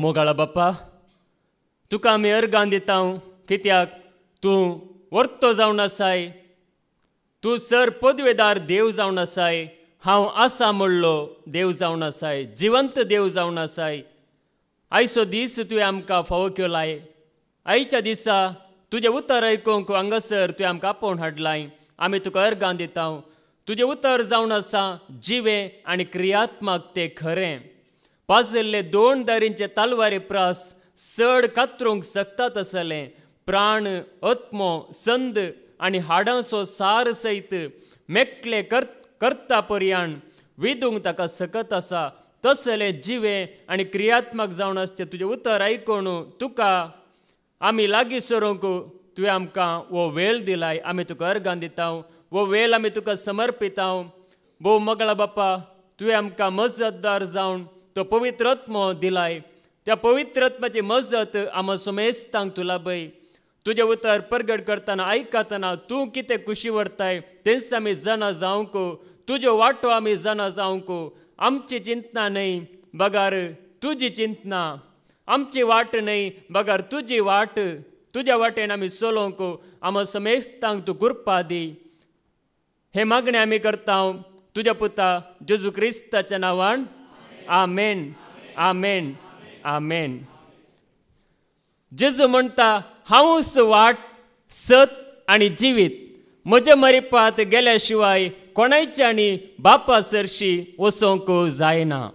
मोगाळा बाप्पा तुका आमी अर्गां दिता कित्याक तूं वर्तो जावन आसाय तूं सर पदवेदार देव जावन आसाय हांव आसा म्हणलो देव जावन आसाय जिवंत देव जावन आसाय आयचो दीस तुवें आमकां फावो केलाय आयच्या दिसा तुजें उतर आयकूंक हांगासर तुवें आमकां आपोवन हाडलाय आमी तुका अर्गां दिता तुजें उतर जावन आसा जिवें आनी क्रियात्मक तें खरें पाजिल्ले दोन दारींचे तलवारे प्रास चड कातरूंक सकता तसले प्राण अत्मो संद आनी हाडांचो सार सयत मेकले कर करता पर्याण विदूंक ताका सकत आसा तसले जिवे आनी क्रियात्मक जावन आसचे तुजें उतर आयकून तुका आमी लागीं सरूंक तुवें आमकां वो वेळ दिलाय आमी तुका अर्गान दिता वो वेळ आमी तुका समर्पिता भोव मगळा बापा तुवें आमकां मजतदार जावन तो पवित्र दिलाय त्या पवित्र आत्म्याची मजत आम्हा सोमेस्तांक बै तुझे उतर परगड करताना आयकताना तूं कितें खुशी व्हरताय तेंच आमी जाऊ को तुज्यो वाटो आमी जाऊ जावंक आमची चिंतना नाही बगार तुझी चिंतना आमची वाट नाही बगार तुझी वाट तुझ्या वाटेन आमी को आम्हा समेस्तांक तूं गुरपा दी हे मागणें आम्ही करता तुझ्या पुता जेजू क्रिस्ताच्या नावान आमेन आमेन आमेन जेजू म्हणता हाऊस वाट सत आणि जिवीत म्हजे मरिपात गेल्या शिवाय कोणायचे आनी बापा सरशी वसोंक जायना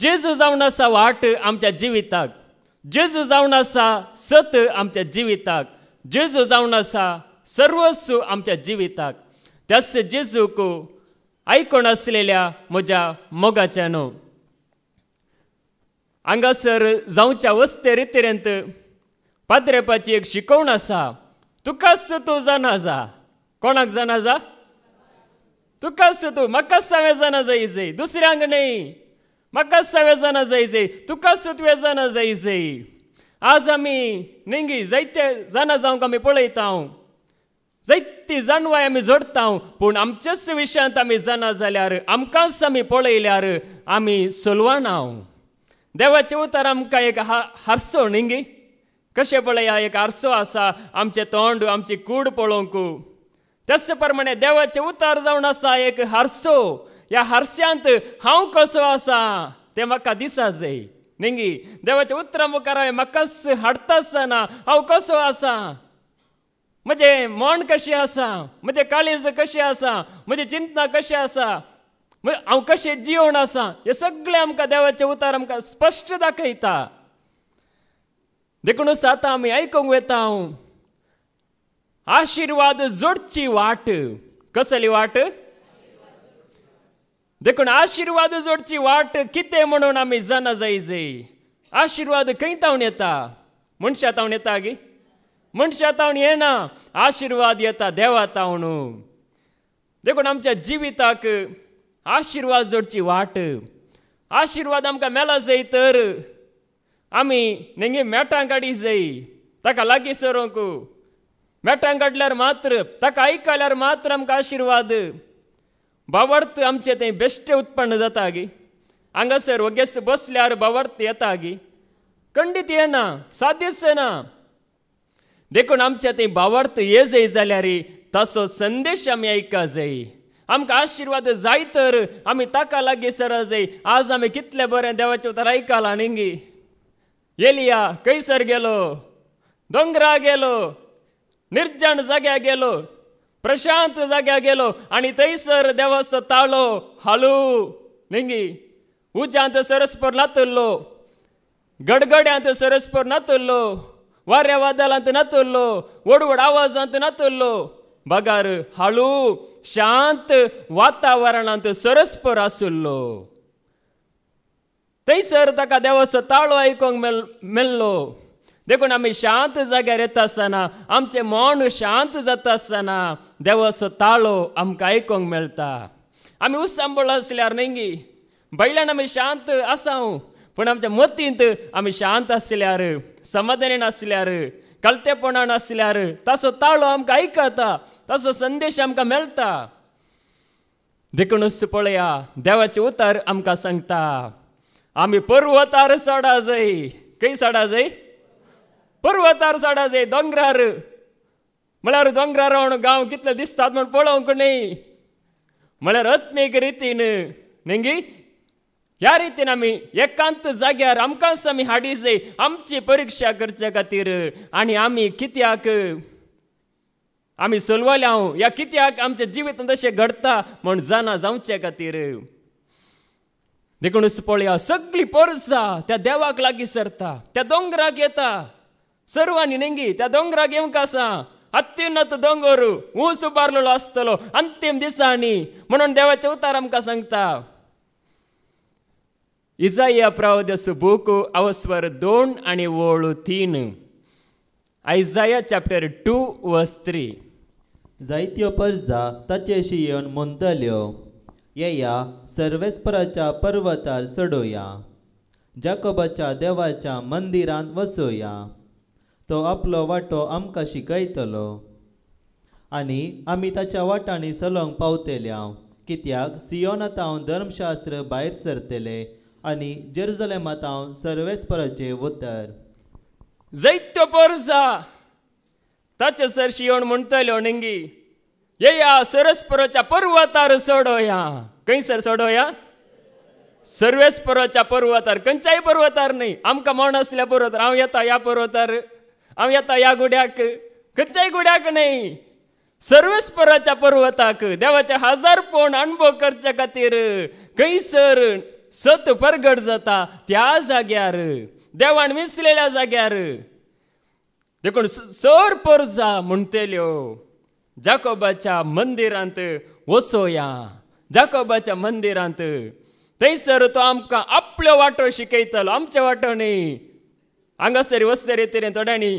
जेजू जावन आसा वाट आमच्या जिविताक जेजू जावन आसा सत आमच्या जिविताक जेजू जावन आसा सर्वस्व आमच्या जिविताक त्याच जेजूक आयकोण आसलेल्या म्हज्या मोगाच्या न्हू हांगासर जावच्या वस्ते रितेरेंत पाद्रेपाची एक शिकवण आसा तुकाच तूं जाणा जा कोणाक जाणा जा तुकाच तूं म्हाकाच सावें जाणा जय दुसऱ्यांक न्हय म्हाकाच सावें जाणा जय तुकाच तुवें जाणा जय आज आमी निंगी जायते जाणा जावंक आमी पळयता हांव जायती जाणवाय आमी जोडता पूण आमच्याच विशयांत आमी जाणा जाल्यार आमकांच आमी पळयल्यार आमी सोलवानांव देवाचें उतार आमकां एक हा हारसण हिंगी कशें पळया एक आरसो आसा आमचें तोंड आमची कूड पळोवंक तस प्रमाणे देवाचें उतार जावन आसा एक हारसो ह्या हारस्यांत हांव कसो आसा तें म्हाका दिसा जाय निंगी देवाचे उतरां मुखार हांवें म्हाकाच हाडटा आसतना हांव कसो आसा म्हणजे मन कशी आसा म्हणजे काळीज कशी आसा म्हणजे चिंता कशी आसा म्हणजे हांव कशें जिवण आसा हें सगळें आमकां देवाचें उतार आमकां स्पश्ट दाखयता देखूनच आतां आमी आयकूंक वेता हांव आशिर्वाद जोडची वाट कसली वाट देखून आशिर्वाद जोडची वाट कितें म्हणून आमी जाणा जाय आशिर्वाद खंय तावन येता मनशा तावन येता गी ಅವನು ಏನ ಆಶೀರ್ವಾದಿಯತ देवा ಅವನು देखून आमच्या जिविताक आशीर्वाद जोडची वाट आशीर्वाद आमकां मेला जाय तर आमी नेंगे मेटां गाडी जाय ताका लागीं सरोंक मेटां काडल्यार मात्र ताका आयकल्यार मात्र आमकां आशिर्वाद बवर्थ आमचें तें बेश्टें उत्पन्न जाता गी हांगासर वगेस बसल्यार बवर्थ येता गी ये येना सादेस ना देखून आमच्या ते भावार्थ ये जाई जाल्यार तसो संदेश आम्ही ऐका जाई आमकां आशिर्वाद जाय तर आमी ताका लागी सरा जाय आज आमी कितले बरें देवाचें उतर आयकलां आनींगी येलिया खंयसर गेलो दोंगरा गेलो निर्जन जाग्या गेलो प्रशांत जाग्या गेलो आणि थंयसर देवाचो ताळो हालू निंगी उज्यांत सरस्पर नातुल्लो गडगड्यांत सरस्पर नातुल्लो वाऱ्यावादाला ना तोललो वडवड आवाजांत अंत तोललो बगार हाळू शांत वातावरणांत सरस्पर आसुल्लो थंयसर ताका देवाचो ताळो आयकोंक मेल मेल्लो देखून आमी शांत जाग्यार येता आसतना आमचें मन शांत जाता आसतना देवाचो ताळो आमकां आयकोंक मेळटा आमी उसांबळ आसल्यार नेंगी बैल्यान आमी शांत आसांव पण आमच्या मतींत आमी शांत आसल्यार समाधानी नासल्यार कळतेपणां नासल्यार ताचो ताळो आमकां आयकता ताचो संदेश आमकां मेळटा देखणूस पळया देवाचे उतार आमकां सांगता आमी पर्वतार चडा जाय खंय चडा जाय पर्वतार चडा जाय दोंगरार म्हळ्यार दोंगरार रावण गांव कितले दिसतात म्हूण पळोवंक न्ही म्हळ्यार अत्मेक रितीन नेंगी ह्या रितीन आम्ही एकांत जाग्यार आमकांच आमी हाडीजे आमची परीक्षा करचे खातीर आणि आम्ही कित्याक आम्ही सोलवले हांव या कित्याक आमच्या जिवितांत असे घडता म्हण जाणा जावचे खातीर देखूनच पळया सगळीं पोरसां त्या देवाक लागीं सरता त्या दोंगराक येता सर्वांनी नेंगी त्या दोंगराक येवंक आसा अत्युन्नत दोंगर ऊस उबारलेलो आसतलो अंतीम दिसांनी म्हणून देवाचे उतार आमकां सांगता इजाया प्रवदसु बुक अवस्वर दोन आणि ओळू तीन आयजाया चॅप्टर टू वस्त्री थ्री जायत्यो पर्जा ताचेशी येवन म्हणतल्यो येया सर्वेस्पराच्या पर्वतार चडोया जाकोबाच्या देवाच्या मंदिरांत वसोया तो आपलो वांटो आमकां शिकयतलो आनी आमी ताच्या वाटांनी सलोंग पावतल्या कित्याक सियोनात हांव धर्मशास्त्र भायर सरतले आणि जेरुजलेमांत हांव सर्वेस्पराचे उतर जैत्य पोरसा ताचे सरशी येवन म्हणटल्यो नंगी येया सरस्परच्या पर्वतार सोडोया खंयसर सोडोया सर्वेस्परच्या पर्वतार खंयच्याय पर्वतार न्ही आमकां मन आसल्या पर्वतार हांव येता ह्या पर्वतार हांव येता ह्या गुड्याक खंयच्याय गुड्याक न्ही सर्वेस्पराच्या पर्वताक देवाचे हजार पोण अणभव करचे खातीर खंयसर सत परगड जाता त्या जाग्यार देवान विसलेल्या जाग्यार देखून सर जा म्हणतेल्यो जाकोबाच्या मंदिरांत वसोया जाकोबाच्या मंदिरांत थंयसर तो आमकां आपलो वांटो शिकयतलो आमचे वांटो न्ही हांगासर वसरे तरेन थोड्यांनी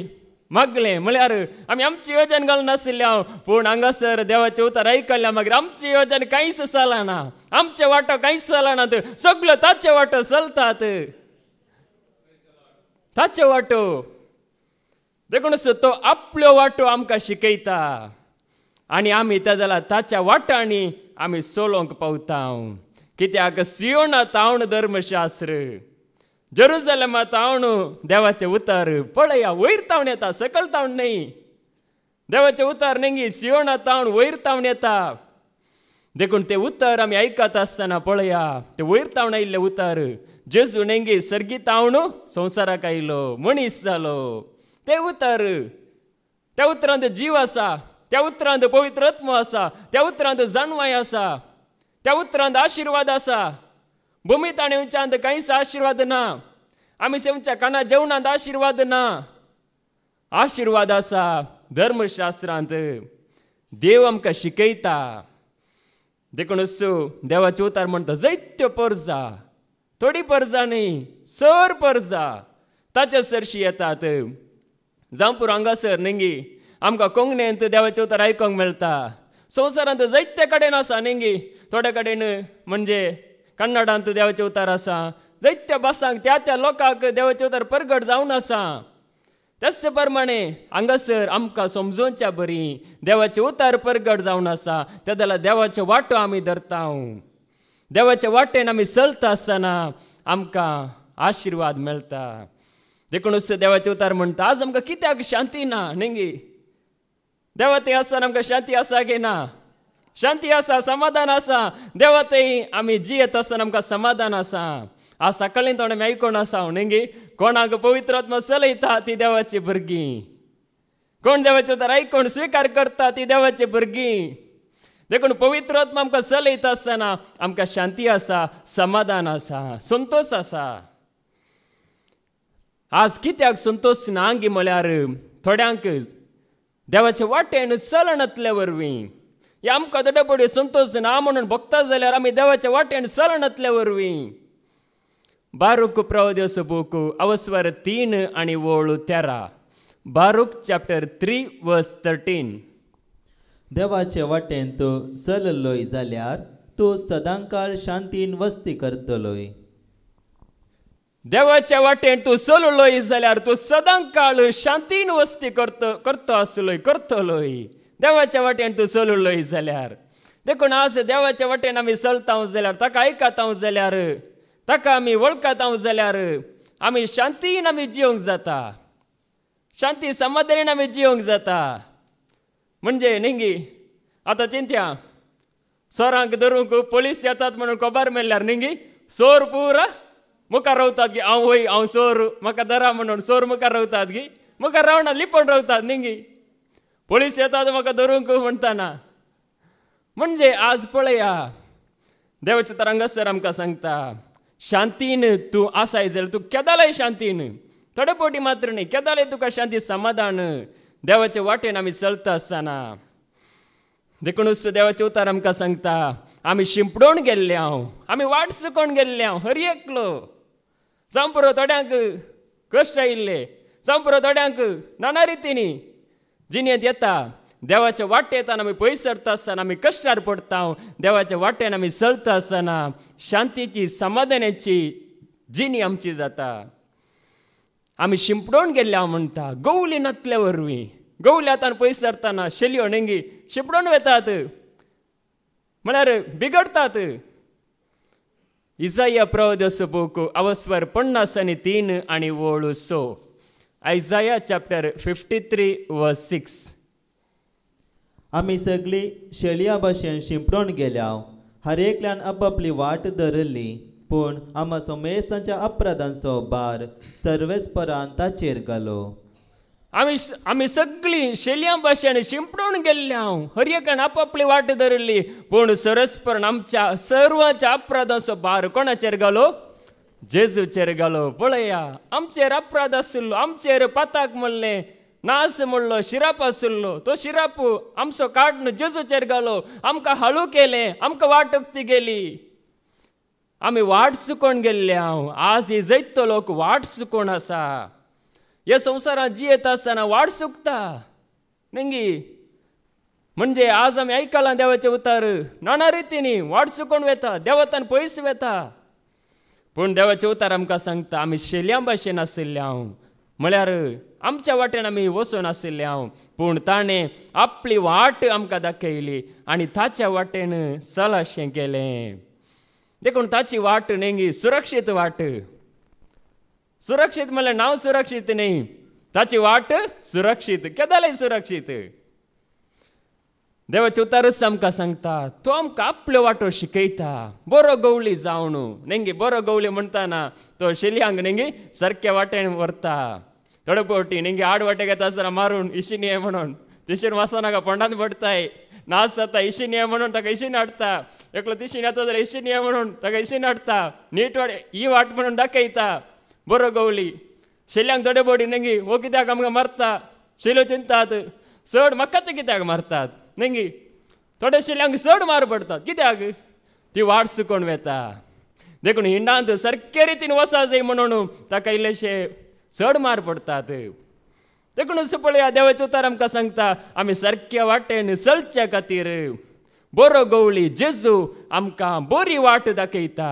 मागले म्हळ्यार आमी आमची येवजण घालून नाशिल्ले हांव पूण हांगासर देवाचें उतार आयकल्ले मागीर आमची येवजण कांयच चलना आमचे वांटो कांयच चलनात सगळो ताचे वांटो चलतात ताचे वांटो देखून तो आपल्यो वांटो आमकां शिकयता आनी आमी ते जाल्यार ताच्या वाटांनी आमी चलोवंक पावता कित्याक सियोना तावण धर्मशास्त्र ಜರುಸಲಮ ತಾವಣು देवाचे उतार पळया वैर तावण येता सकल तावण नाही देवाचे उतार नेंगी सिवणा तावण वयर तावण येता देखून ते उतार आम्ही ऐकत असताना पळया ते वयर तावण आयिल्ले उतार जेजू नेंगी सर्गी तावण संवसाराक आयलो मनीस जालो ते उतार त्या उतरांत जीव आसा त्या उतरांत पवित्रत्म आसा त्या उतरांत जाणवाय आसा त्या उतरांत आशिर्वाद आसा भूमी ಉಂಚ काहीच आशीर्वाद ना आम्ही ಉಂಚ ಕಣ जेवणात आशीर्वाद ना आशीर्वाद असा धर्मशास्त्रांत देव आमकां शिकयता देखून देवाचे उतार म्हणटा जैत्य परजा थोडी परजां न्ही सर पर्जा ताच्या सरशी येतात जावं पुरो हांगासर नेंगी आमकां कोंकणींत देवाचे उतार आयकूंक मेळटा संवसारांत जैत्य कडेन आसा नेंगी थोड्या कडेन म्हणजे कन्नडांत देवाचे उतार आसा जैत्या भासांक त्या त्या लोकांक देवाचे उतार परगट जावन आसा तस प्रमाणे हांगासर आमकां समजोवच्या बरी देवाचे उतार परगट जावन आसा जाल्यार देवाचे वांटो आमी धरता देवाचे वाटेन आमी चलता आसतना आमकां आशिर्वाद मेळटा देखूनच देवाचे उतार म्हणटा आज आमकां कित्याक शांती ना न्ही देवा ते आसतना आमकां शांती आसा की ना शांती असा ಸಮಾಧಾನ ಆಸ आम्ही ಆಮಿ ಜೀಯತ್ समाधान असा ಸಮಾಧಾನ सकाळी ಆ ಸಕಳಿಂದ असा ಮೇಯ್ಕೊಂಡು ಆಸ ಅವನಿಗೆ कोणाक पवित्रात्मा चलयता ती देवाची भुरगीं कोण देवाचे तर आयकून स्विकार करता ती देवाची भुरगीं देखून पवित्र आत्मा आमकां चलयता आसतना आमकां शांती आसा समाधान आसा संतोष आसा आज कित्याक संतोष ना गी म्हळ्यार थोड्यांक देवाचे वाटेन चलणातले वरवीं हे आमकां संतोष ना म्हणून भोगता जाल्यार आमी देवाच्या वाटेन सरणतल्या वरवीं बारूक प्रवद्यो बूक अवस्वर तीन आणि वळू तेरा Baruch chapter three verse thirteen देवाचे वाटेन तूं चललोय जाल्यार तूं सदांकाळ शांतीन वस्ती करतलोय देवाच्या वाटेन तूं चललोय जाल्यार तूं सदांकाळ शांतीन वस्ती करत करता आसलोय करतलोय देवाच्या वाटेन तूं चलुल्लो ही जाल्यार देखून आज देवाच्या वाटेन आमी चलता जाल्यार ताका आयकता जाल्यार ताका आमी वळखता जाल्यार आमी शांतीन आमी जिवंक जाता शांती समाधानीन आमी जिवंक जाता म्हणजे निंगी आतां चिंत्या सोरांक धरूंक पोलीस येतात म्हणून कोबार मेल्ल्यार निंगी सोर पुरा मुखार रावतात गी हांव वय हांव सोर म्हाका धरा म्हणून सोर मुखार रवतात गी मुखार रावना लिपोन रवतात निंगी पोलीस येतात म्हाका धरूंक म्हणताना म्हणजे आज पळया देवचे तरंगसर आमकां सांगता शांतीन तूं आसाय जाल्यार तूं केदालाय शांतीन थोडे मात्र न्ही केदालाय तुका शांती समाधान देवाचे वाटेन आमी चलता आसतना देखूनच देवाचे उतार आमकां सांगता आमी शिंपडून गेल्ले हांव आमी वाट चुकोवन गेल्ले हांव हर एकलो जावं पुरो थोड्यांक कश्ट आयिल्ले जावं पुरो थोड्यांक नाना रितीनी जिणेंत येता देवाचे वाटेत येताना आमी पयस सरता आसतना आमी कश्टार देवाच्या वाटेन आमी चलता असताना शांतीची समाधानाची जिणी आमची जाता आम्ही शिंपडून गेल्ले हांव म्हणटा गवली नातल्या वरवीं गवली आतां पयस शेली अणंगी शिंपडून वेतात म्हळ्यार बिगडतात इजाया प्रवद सोपोक अवस्वर पन्नास आणि तीन आणि वळू so Isaiah chapter fifty three व सिक्स आम्ही सगळी शेळया भाशेन शिंपडून गेल्या हर एकल्यान आपापली वाट धरली पूण आम्हा समेस्तांच्या अपराधांचो भार सर्वेस्परान ताचेर घालो आमी आमी सगळीं शेलया भाशेन शिंपडून गेल्ले हांव हर एकान आपापली वाट धरली पूण सरस्पर आमच्या सर्वांच्या अपराधाचो भार कोणाचेर घालो Jésus ți-a regalat bălăia, am cer apradasul, am cer patacmulne, నాశముల్లో షిరాపసుల్లో తో షిరాపు అంశ కాడ్ను జూసు చెరగాలో అమ్క హళుకేలే అమ్క వాటుక్తి గెలి ఆమె వాడ్సుకొని గెల్లాం ఆ సీజైతోలోకి వాడ్సుకొని అసా ఏ సంసార జీయత అసన వాడ్సుక్తా ನಿಂಗಿ ಮುಂಜೆ ಆಸಮಿ ಐಕಲ್ಲ ದೇವ ಚೆವುತಾರು ನಾನಾ ರೀತಿನಿ ವಾಡ್ಸುಕೊಂಡು ವೇತ ದೇವತನ ಪೊಯಿಸಿ ವೇತಾ पूण देवाचे उतार आमकां सांगता आमी शेल्या भाशेन आशिल्ले हांव म्हळ्यार आमच्या वाटेन आमी वचून आशिल्ले हांव पूण ताणें आपली वाट आमकां दाखयली आनी ताच्या वाटेन सलाशें केलें देखून ताची वाट नेंगी सुरक्षीत वाट सुरक्षीत म्हळ्यार नांव सुरक्षीत न्ही ताची वाट सुरक्षीत केदाले सुरक्षीत देवाचे उतारूच आमकां सांगता तो आमकां आपल्यो वाटो शिकयता बरो गवली जावणू नेंगी बरो गवली म्हणटाना तो शेलयांक नेंगी सारके वाटेन व्हरता थोडे फावटी नेंगी आड वाटे घेता आसतना मारून इशिन ये म्हणून तिशीन वासनाका पोंडान पडटाय नाच जाता इशीन ये म्हणून ताका इशीन हाडटा एकलो तिशीन येता जाल्यार इशीन ये म्हणून ताका इशीन हाडटा नीट वाट ही वाट म्हणून दाखयता बरो गवली शेल्यांक थोडे फावटी नेंगी हो कित्याक आमकां मारता शेलो चिंतात चड म्हाका ते कित्याक मारतात नाही थोडे चड मार पडतात कित्याक ती वाट सुकून वेता देखून हिंडांत सारखे रितीन वसा जाय म्हणून ताका इल्लेशे चड मार पडतात देखूनच पळया देवाचे उतार आमकां सांगता आमी सारक्या वाटेन चलच्या खातीर बरो गवळी जेजू आमकां बरी वाट दाखयता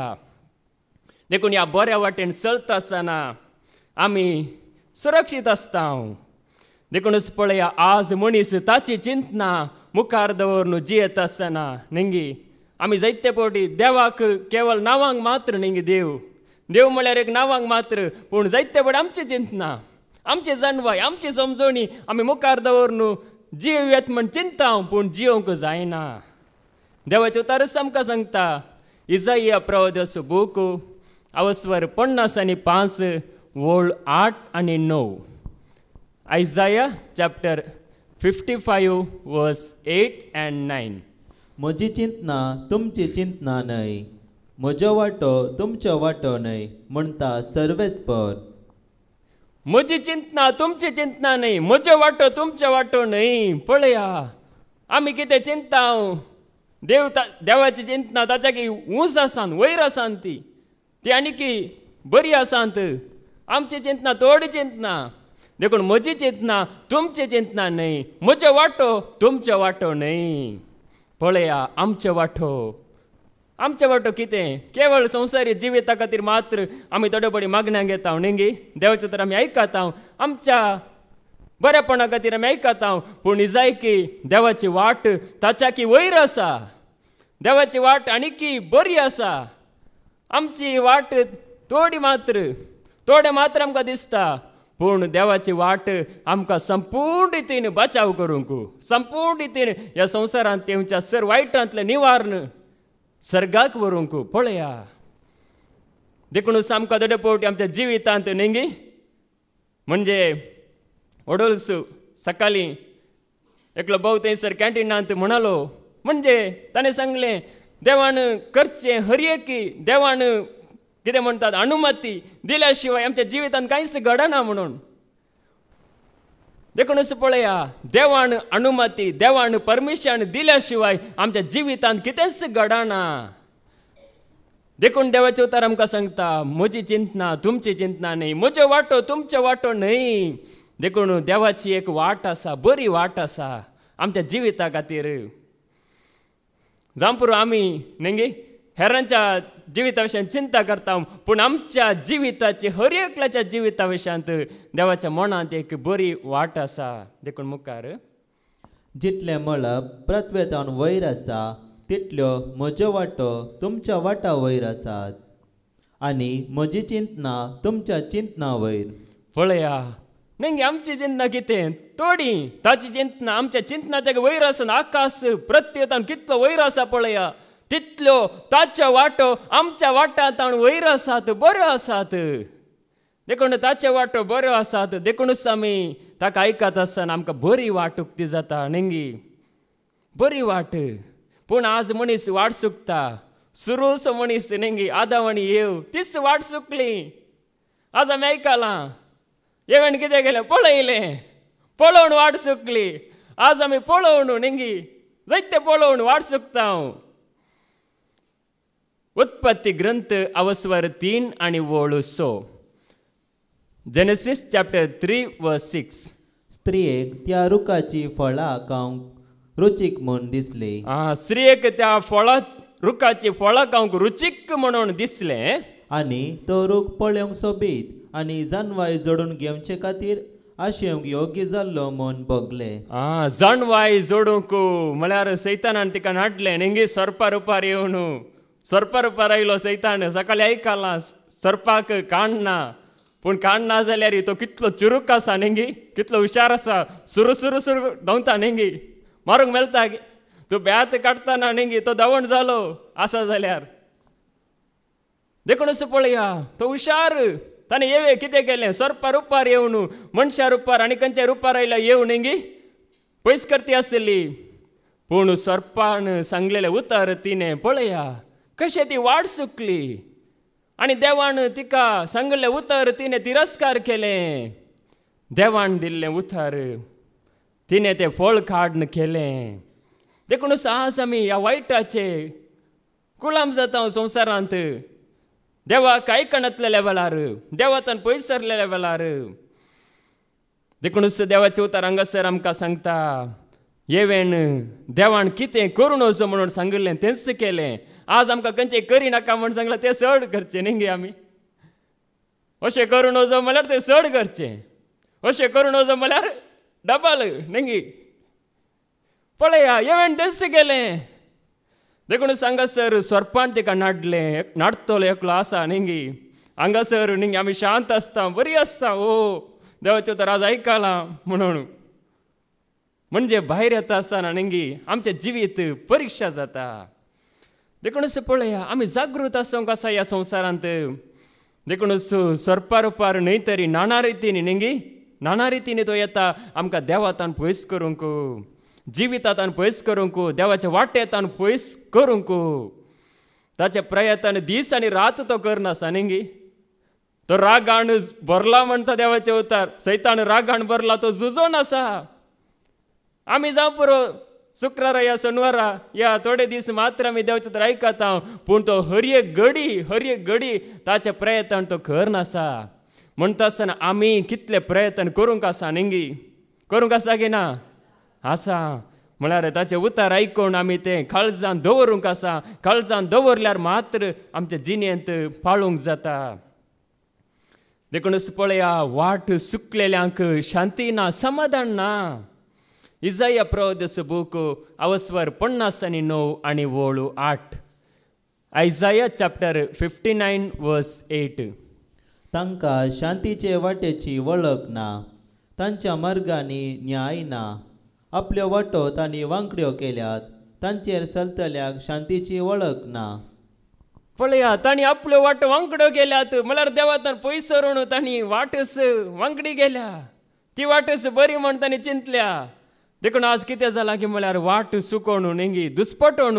देखून ह्या बऱ्या वाटेन चलता आसतना आमी सुरक्षीत आसता देखूनच पळया आज मनीस ताची चिंतना ಮುಖಾರ್ಧವನ್ನು ಜೀಯತ ಸನ आम्ही आमी जायते देवाक केवळ नावांग मात्र नेंग देव देव म्हळ्यार एक नावांग मात्र पूण जैत्य पोट आमची चिंतना आमचे जाणवाय आमची समजवणी आम्ही मुखार दवर न्हू जीव येत म्हण चिंता पूण जियोंक जायना देवाचे उतारच आमकां सांगता इजाया प्रवदस बूक अवस्वर पन्नास आनी पांच वोळ आठ आनी णव आयजाया चॅप्टर 55 verse 8 and 9. म्हजी चिंतना तुमची चिंतना न्हय म्हजो वांटो तुमचो वांटो न्हय म्हणटा सर्वेस्पर म्हजी चिंतना तुमची चिंतना न्हय म्हजो वांटो तुमचो वांटो न्हय पळया आम्ही कितें चिंता देव देवाची चिंतना ताच्याकी ऊंच आसान वयर आसान ती ती की बरी आसात आमची चिंतना थोडी चिंतना देखून म्हजी चिंतना तुमची चिंतना न्हय मजे वाटो तुमचे वाटो नाही पळया आमचे वाटो आमचे वाटो कितें केवळ संवसारी जिविता खातीर मात्र आमी थोड्यो मागण्या मागण्यांक घेता न्हिंगी देवाचें तर आमी आयकता आमच्या बरेपणा खातीर आमी पण पूण जायकी देवाची वाट की वयर आसा देवाची वाट की बरी आसा आमची वाट थोडी मात्र थोडे मात्र आमकां दिसता पूण देवाची वाट आमकां संपूर्ण रितीन बचाव करूंक संपूर्ण रितीन ह्या संवसारांत तेवच्या सर वायटांतलें निवारण सर्गाक व्हरूंक पळया देखून सामको दड पावटी आमच्या जिवितांत नेंगी म्हणजे ओडोल्स सकाळी एकलो भाऊ थंयसर कॅन्टिनांत म्हणालो म्हणजे ताणें सांगलें देवान करचें की देवान कितें म्हणटात अनुमती दिल्या शिवाय आमच्या जिवितांत कांयच घडना म्हणून देखूनच पळया देवान अनुमती देवान परमिशन दिल्या शिवाय आमच्या जिवितांत कितेंच घडना देखून देवाचे उतार आमकां सांगता म्हजी चिंतना तुमची चिंतना न्ही म्हज्यो वाटो तुमचे वाटो न्हय देखून देवाची एक वाट आसा बरी वाट आसा आमच्या जिविता खातीर जावं पुरो आमी न्ही हेरांच्या जिविता चिंता करता पूण आमच्या जिविताची हर एकल्याच्या जिविता देवाच्या मनांत एक बरी वाट आसा देखून मुखार जितले मळ प्रत्वेतान वयर आसा तितल्यो म्हज्यो वाटो तुमच्या वाटा वयर आसात आनी म्हजी चिंतना तुमच्या चिंतना वयर पळया नाही आमची चिंतना कितें तोडी ताची चिंतना आमच्या चिंतनाच्या वयर आसून आकाश प्रत्येतान कितलो वयर आसा पळया तितल्यो ताच्यो वाटो आमच्या वाटात ताण वयर आसात बऱ्यो आसात देखून ताचे वाटो बरो आसात देखूनच आमी ताका आयकत आसतना आमकां बरी वाट उक्ती जाता नेंगी बरी वाट पूण आज मनीस वाट सुकता सुरूच मनीस नेंगी आदावणी येव तीच वाट सुकली आज आमी आयकलां येवन कितें केलें पळयलें पळोवन वाट सुकली आज आमी पळोवन नेंगी जायते पळोवन वाट सुकता हांव उत्पत्ती ग्रंथ अवस्वर तीन आणि वळू सो जेनेसिस चॅप्टर थ्री व सिक्स स्त्रियेक त्या रुखाची फळां खावंक रुचीक म्हणून दिसली आ, स्त्रियेक त्या फळां रुखाची फळां खावंक रुचीक म्हणून दिसले आणि तो रूख पळोवंक सोबीत आनी जानवाय जोडून घेवचे खातीर आशेवंक योग्य जाल्लो म्हण भोगले आ, जाणवाय जोडूंक म्हळ्यार सैतानान तिका नाटले नेंगे सोरपा रुपार येवन रुपार आयलो सैतान सकाळीं आयकलां सरपाक काणना पूण ना जाल्यार तो कितलो चुरूक आसा नेंगी कितलो हुशार आसा सुरू सुरू सुरू धांवता नेंगी मारूंक मेळटा तूं ब्यात काडटाना नेंगी तो दवण जालो आसा जाल्यार देखूनच पळया तो हुशार ताणें येवे कितें केलें सरपा रुपार येवन मनशा रुपार आनी खंयच्या रुपार आयला येऊ नेंगी पयस करती आसली पूण सरपान सांगलेले उतर तिणें पळया कशें ती वाट सुकली आनी देवान तिका सांगले उतर तिणें तिरस्कार केलें देवान दिल्लें उतर तिणें तें फळ काडन केलें देखून आज आमी ह्या वायटाचे गुलाम जाता संसारांत संवसारांत देवाक आयकणांतल्या लेवलार देवातान पयस वेळार लेवलार देखूनच देवाचे उतार हांगासर आमकां सांगता येवेन देवान कितें करून वचो म्हणून सांगिल्लें तेंच केलें आज आमकां खंयचें करिनाका म्हण सांगलां तें चड करचें न्ही गे आमी अशें करून वचप म्हळ्यार तें चड करचें अशें करून वचप म्हळ्यार डबल न्ही पळया इवेंट तेंच गेलें देखून सांगासर सोरपान तिका नाडलें नाडतलो एकलो आसा न्ही हांगासर न्ही आमी शांत आसता बरी आसता ओ हो. देवाचें तर आज आयकलां म्हणून म्हणजे भायर येता आसतना न्ही आमचें जिवीत परिक्षा जाता देखूनच पळया आम्ही जागृत असो कसा या संवसारांत देखूनच सरपार न्हय तरी नाना रितीन नेंगी नाना रितीने तो येता आमकां देवातान पयस करूंक जिवितातान पयस करूंक देवाच्या वाटेतान पयस करूंक ताचे प्रयत्न दीस आनी रात तो करनासा नेंगी तो रागाण भरला म्हणटा देवाचे उतार सैतान रागाण भरला तो झुजोन आसा आमी जावं पुरो या या या थोडे थोडे मात्र मात्र मी तर रायकता पूण तो हर एक घडी गडी एक घडी ताचे प्रयत्न तो नासा म्हणता आसतना आम्ही कितले प्रयत्न करूंक आसा निंगी करूंक आसा की ना आसा म्हळ्यार ताचे उतार ऐकून आम्ही ते काळजान दवरूंक आसा काळजान दवरल्यार मात्र आमच्या जिणेंत पाळूंक जाता देखूनच पळया वाट सुकलेल्यांक शांती ना समाधान ना ઇઝાયા પ્રવદેશે बुक पन्नास आणि नऊ आणि आणि आठ Isaiah chapter fifty nine verse eight तांकां शांतीचे वाटेची वळख ना तांच्या मार्गांनी न्याय ना आपल्यो वाटो तांणी वांकड्यो केल्यात तांचेर चलतल्याक शांतीची वळख ना पळया तांणी आपल्यो वाटो वांकड्यो केल्यात म्हळ्यार देवातान पयस रोण तांणी वाटस वांकडी केल्या ती वाटस बरी म्हण तांणी चिंतल्या देखून आज कितें जालां की म्हळ्यार वाट सुकोण उणेंगी दुस्पटोण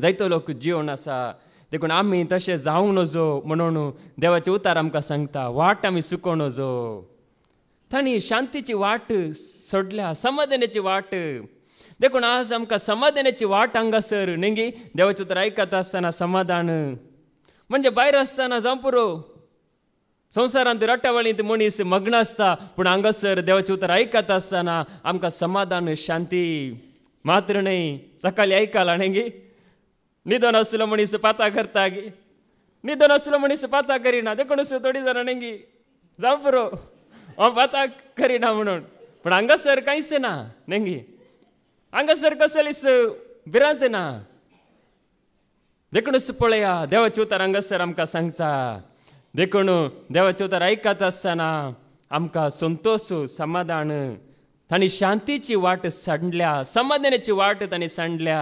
जायतो लोक जिवन आसा देखून आमी तशें जावंक नजो म्हणून देवाचें उतार आमकां सांगता वाट आमी सुकोवं नजो तांणी शांतीची वाट सोडल्या समाधानाची वाट देखून आज आमकां समाधानाची वाट हांगासर नेंगी देवाचें उतर आयकता आसतना समाधान म्हणजे भायर आसतना जावं पुरो संवसारांत रट्टावळींत मनीस मग्न आसता पूण हांगासर देवाचें आयकता आसतना आमकां समाधान शांती मात्र न्हय सकाळीं आयकलां न्ही गी न्हिदोन आसलो मनीस पातां करता गी न्हिदोन आसलो मनीस पातां करिना देखून थोडी जाणां न्ही जावं पुरो हांव पातां करिना म्हणून पूण हांगासर कांयच ना न्ही हांगासर कसलीच भिरांत ना देखूनच पळया देवाचें उतार हांगासर आमकां सांगता देखून देवाचे उतर ऐकत असताना आमकां संतोष समाधान तांणी शांतीची वाट सांडल्या समाधानाची वाट तांणी सांडल्या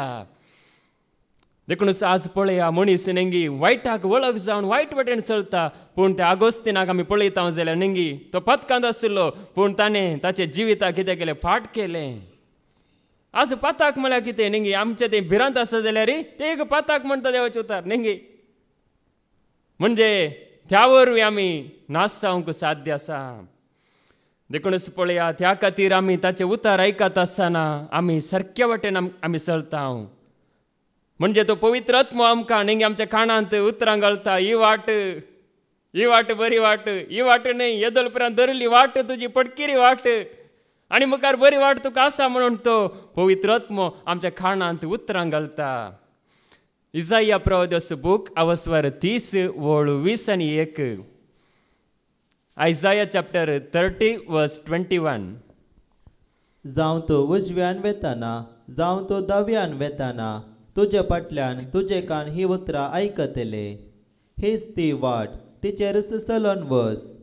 देखूनच आज पळया मनीस नेंगी वायटाक वळख जाऊन वाईट वाटेन चलता पूण त्या आगोस्तीनाक आमी पळयता जाल्यार नेंगी तो पथकांत आशिल्लो पूण ताणें ताचे जिविताक कितें केले फाट केलें आज पाताक म्हळ्यार कितें नेंगी आमचें ते भिरांत आसा जाल्यार ते एक पाताक म्हणटा देवाचे उतार नेंगी म्हणजे त्यावर आम्ही नाच जावंक साध्य आसा देखूनच पळया त्या खातीर आमी ताचे उतार आयकत आसतना आमी सारके वाटेन आमी चलता म्हणजे तो पवित्र आत्म आमकां आनी आमच्या खाणांत उतरां घालता ही वाट ही वाट बरी वाट ही वाट न्हय येदल उपरांत धरली वाट तुजी पटकिरी वाट आनी मुखार बरी वाट तुका आसा म्हणून तो पवित्र आत्म आमच्या खाणांत उतरां घालता Isaia pravodeosă buc, a vă svară tisi, o luvisani ec. Isaiah chapter 30 verse 21. जावं तो उजव्यान वेताना जावं Vetana, दाव्यान वेताना तुझे Kan, तुझे कान ही उतरां आयकतले हीच ती वाट तिचेरच चलोन वस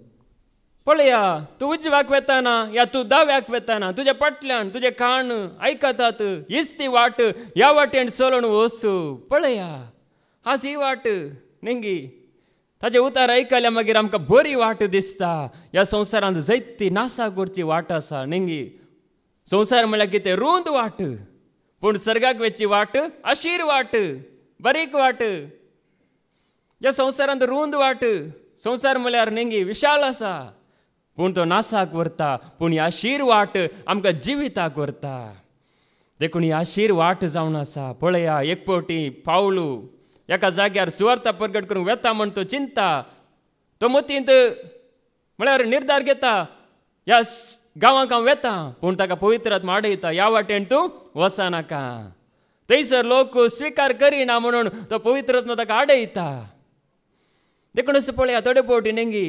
पळया तू वाक वेताना या तू दाव्याक वेताना तुझ्या पटल्यान तुझे कान आयकतात हीच ती वाट या वाटेन चलून वसू पळया हाच ही वाट नेंगी ताचे उतार ऐकल्या मागीर आमकां बरी वाट दिसता ह्या संवसारांत जैती नासा करची वाट आसा नेंगी संवसार म्हळ्यार कितें रुंद वाट पूण सर्गाक वेची वाट आशीर वाट बारीक वाट ह्या संवसारांत रुंद वाट संवसार म्हळ्यार नेंगी विशाल आसा पूण तो नासाक व्हरता पूण ह्या शीर वाट आमकां जिविताक व्हरता देखून ह्या शीर वाट जावन आसा पळया एक पावटी पावलू एका जाग्यार सुवार्था प्रगट करूंक वेता म्हण तो चिंता तो मतींत म्हळ्यार निर्धार घेता ह्या गांवांक हांव वेता पूण ताका पवित्रात आडयता ह्या वाटेन तूं वसनाका थंयसर लोक स्विकार करिना म्हणून तो पवित्रत्न ताका आडयता देखून असो पळया थोडे पावटी नेंगी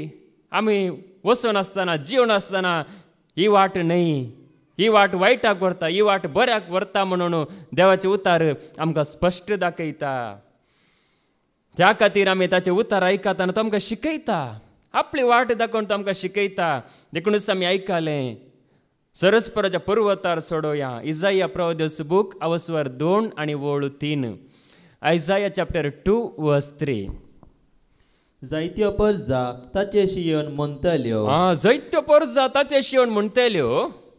आम्ही वसून नसताना जीव नसताना ही वाट नाही ही वाट वायटाक व्हरता ही वाट बऱ्याक व्हरता म्हणून देवाचे उतार आमकां स्पश्ट दाखयता त्या खातीर आमी ताचे उतार आयकता तो आमकां शिकयता आपली वाट दाखोवन तो आमकां शिकयता देखूनच आमी आयकलें सरस्पराच्या पर्वतार सोडोया इजाया प्रवदस बूक अवस्वर दोन आणि वळ तीन आयजाया चॅप्टर टू व थ्री जायत्यो पर्जा ताचे शियण म्हणतल्यो आ जायत्यो पर्जा ताचे शियण म्हणटल्यो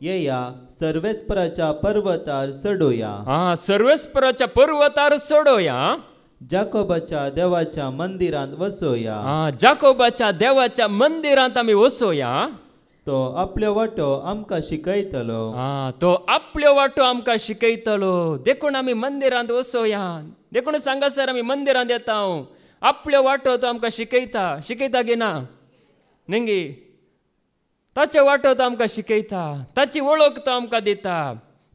येया सर्वेस्पराच्या पर्वतार सडोया आ सर्वेस्पराच्या पर्वतार सोडोया जाकोबाच्या देवाच्या मंदिरात वसोया आ जाकोबाच्या देवाच्या मंदिरात आम्ही वसोया तो आपलो वाटो आमका शिकयतलो आ तो आपलो वाटो आमका शिकयतलो देखून आम्ही मंदिरात वसोया देखून सांगा सर आम्ही मंदिरात येता हांव आपले वाटो तो आमकां शिकयता शिकयता की ना निंगी ताचे वाटो तो आमकां शिकयता ताची वळख तो आमकां दिता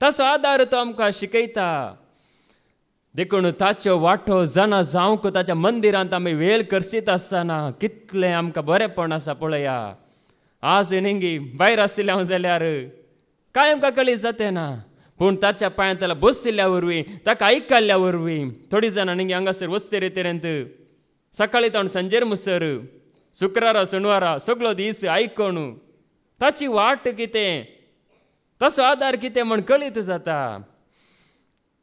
तसो आदार तो आमकां शिकयता देखून ताच्यो वाटो जाणा जावंक ताच्या मंदिरांत आमी वेळ करसीत आसतना कितलें आमकां बरेंपण आसा पळया आज निंगी भायर आशिल्ले हांव जाल्यार काय आमकां कळी जाते ना पूण ताच्या पांयांत ताला बसिल्ल्या वरवीं ताका आयकल्ल्या वरवीं थोडीं जाणां हांगासर वस्ते रे सकाळी संजेर मुसर शुक्रारा शनिवारा सगळो दीस आयकण ताची वाट कितें तसो आदार कितें म्हण कळीत जाता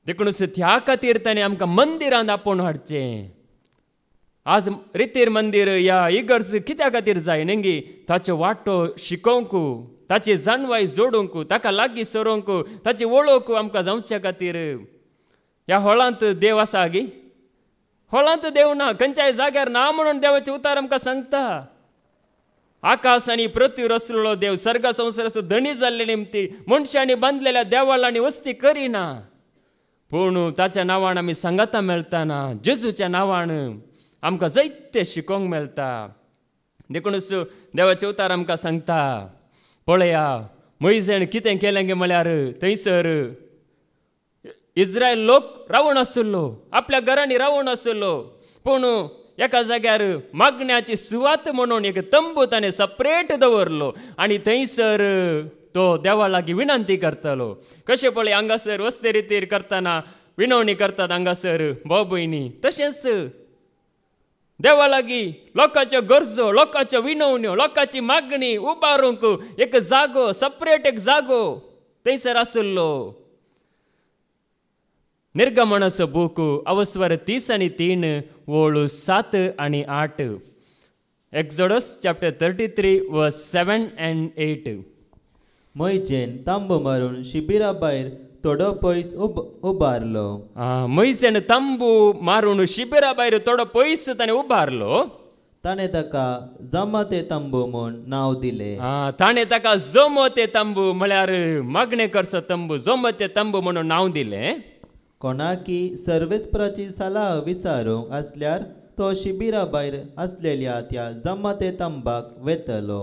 देखूनच त्या खातीर ताणें आमकां मंदिरांत आपोवन हाडचें आज रितीर मंदीर या इगर्ज कित्या खातीर जाय नेंगी ताच्यो वाटो शिकोवंक ताची जाणवाय जोडूंक ताका लागीं सरोवंक ताची वळख आमकां जावचे खातीर ह्या हॉलांत देव आसा गी होलांत जाग्यार ना म्हणून देवाचे उतार आमकां सांगता आकाश आणि रसलो देव सर्ग संसाराचो धणी जाल्ले निमती मनशांनी बांदलेल्या देवालांनी वस्ती करिना पूण ताच्या नांवान आमी सांगाता मेळताना जेजूच्या नांवान आमकां जायते शिकोवंक मेळटा देखूनच देवाचे उतार आमकां सांगता पळया मैजण कितें केलें गे म्हळ्यार थंयसर इस्रायल लोक रावण आसलो आपल्या घरांनी रावण आसलो पूण एका जाग्यार मागण्याची सुवात म्हणून एक तंबू ताणें सपरेट दवरलो आणि थंयसर तो देवा लागी विनंती करतलो कशें पळय हांगासर वस्ते रितीर करतना विनवणी करतात हांगासर भाऊ भयणी तशेंच देवा लागी लोकांच्यो गरजो लोकांच्यो विनवण्यो लोकांची मागणी उबारूंक एक जागो सपरेट एक जागो थंयसर आसलो निर्गमनस बोकू अवस्वर तीस आणि तीन ओळू सात आणि आठ एक्झोडस चॅप्टर थर्टी थ्री व सेवन अँड एट मैचेन तांबू मारून शिबिरा भायर थोडो पयस उब उबारलो मैसेन तांबू मारून शिबिरा भायर थोडो पयस ताणें उबारलो ताणें ताका जमा ते तांबू म्हूण नांव दिलें ताणें ताका जमो ते तांबू म्हळ्यार मागणें करचो तंबू जमो ते तांबू म्हणून नांव दिलें कोणाकी सर्वेस प्राची सलाह विचारूंक आसल्यार तो शिबिरा भायर असलेल्या त्या जमते तंबाक वेतलो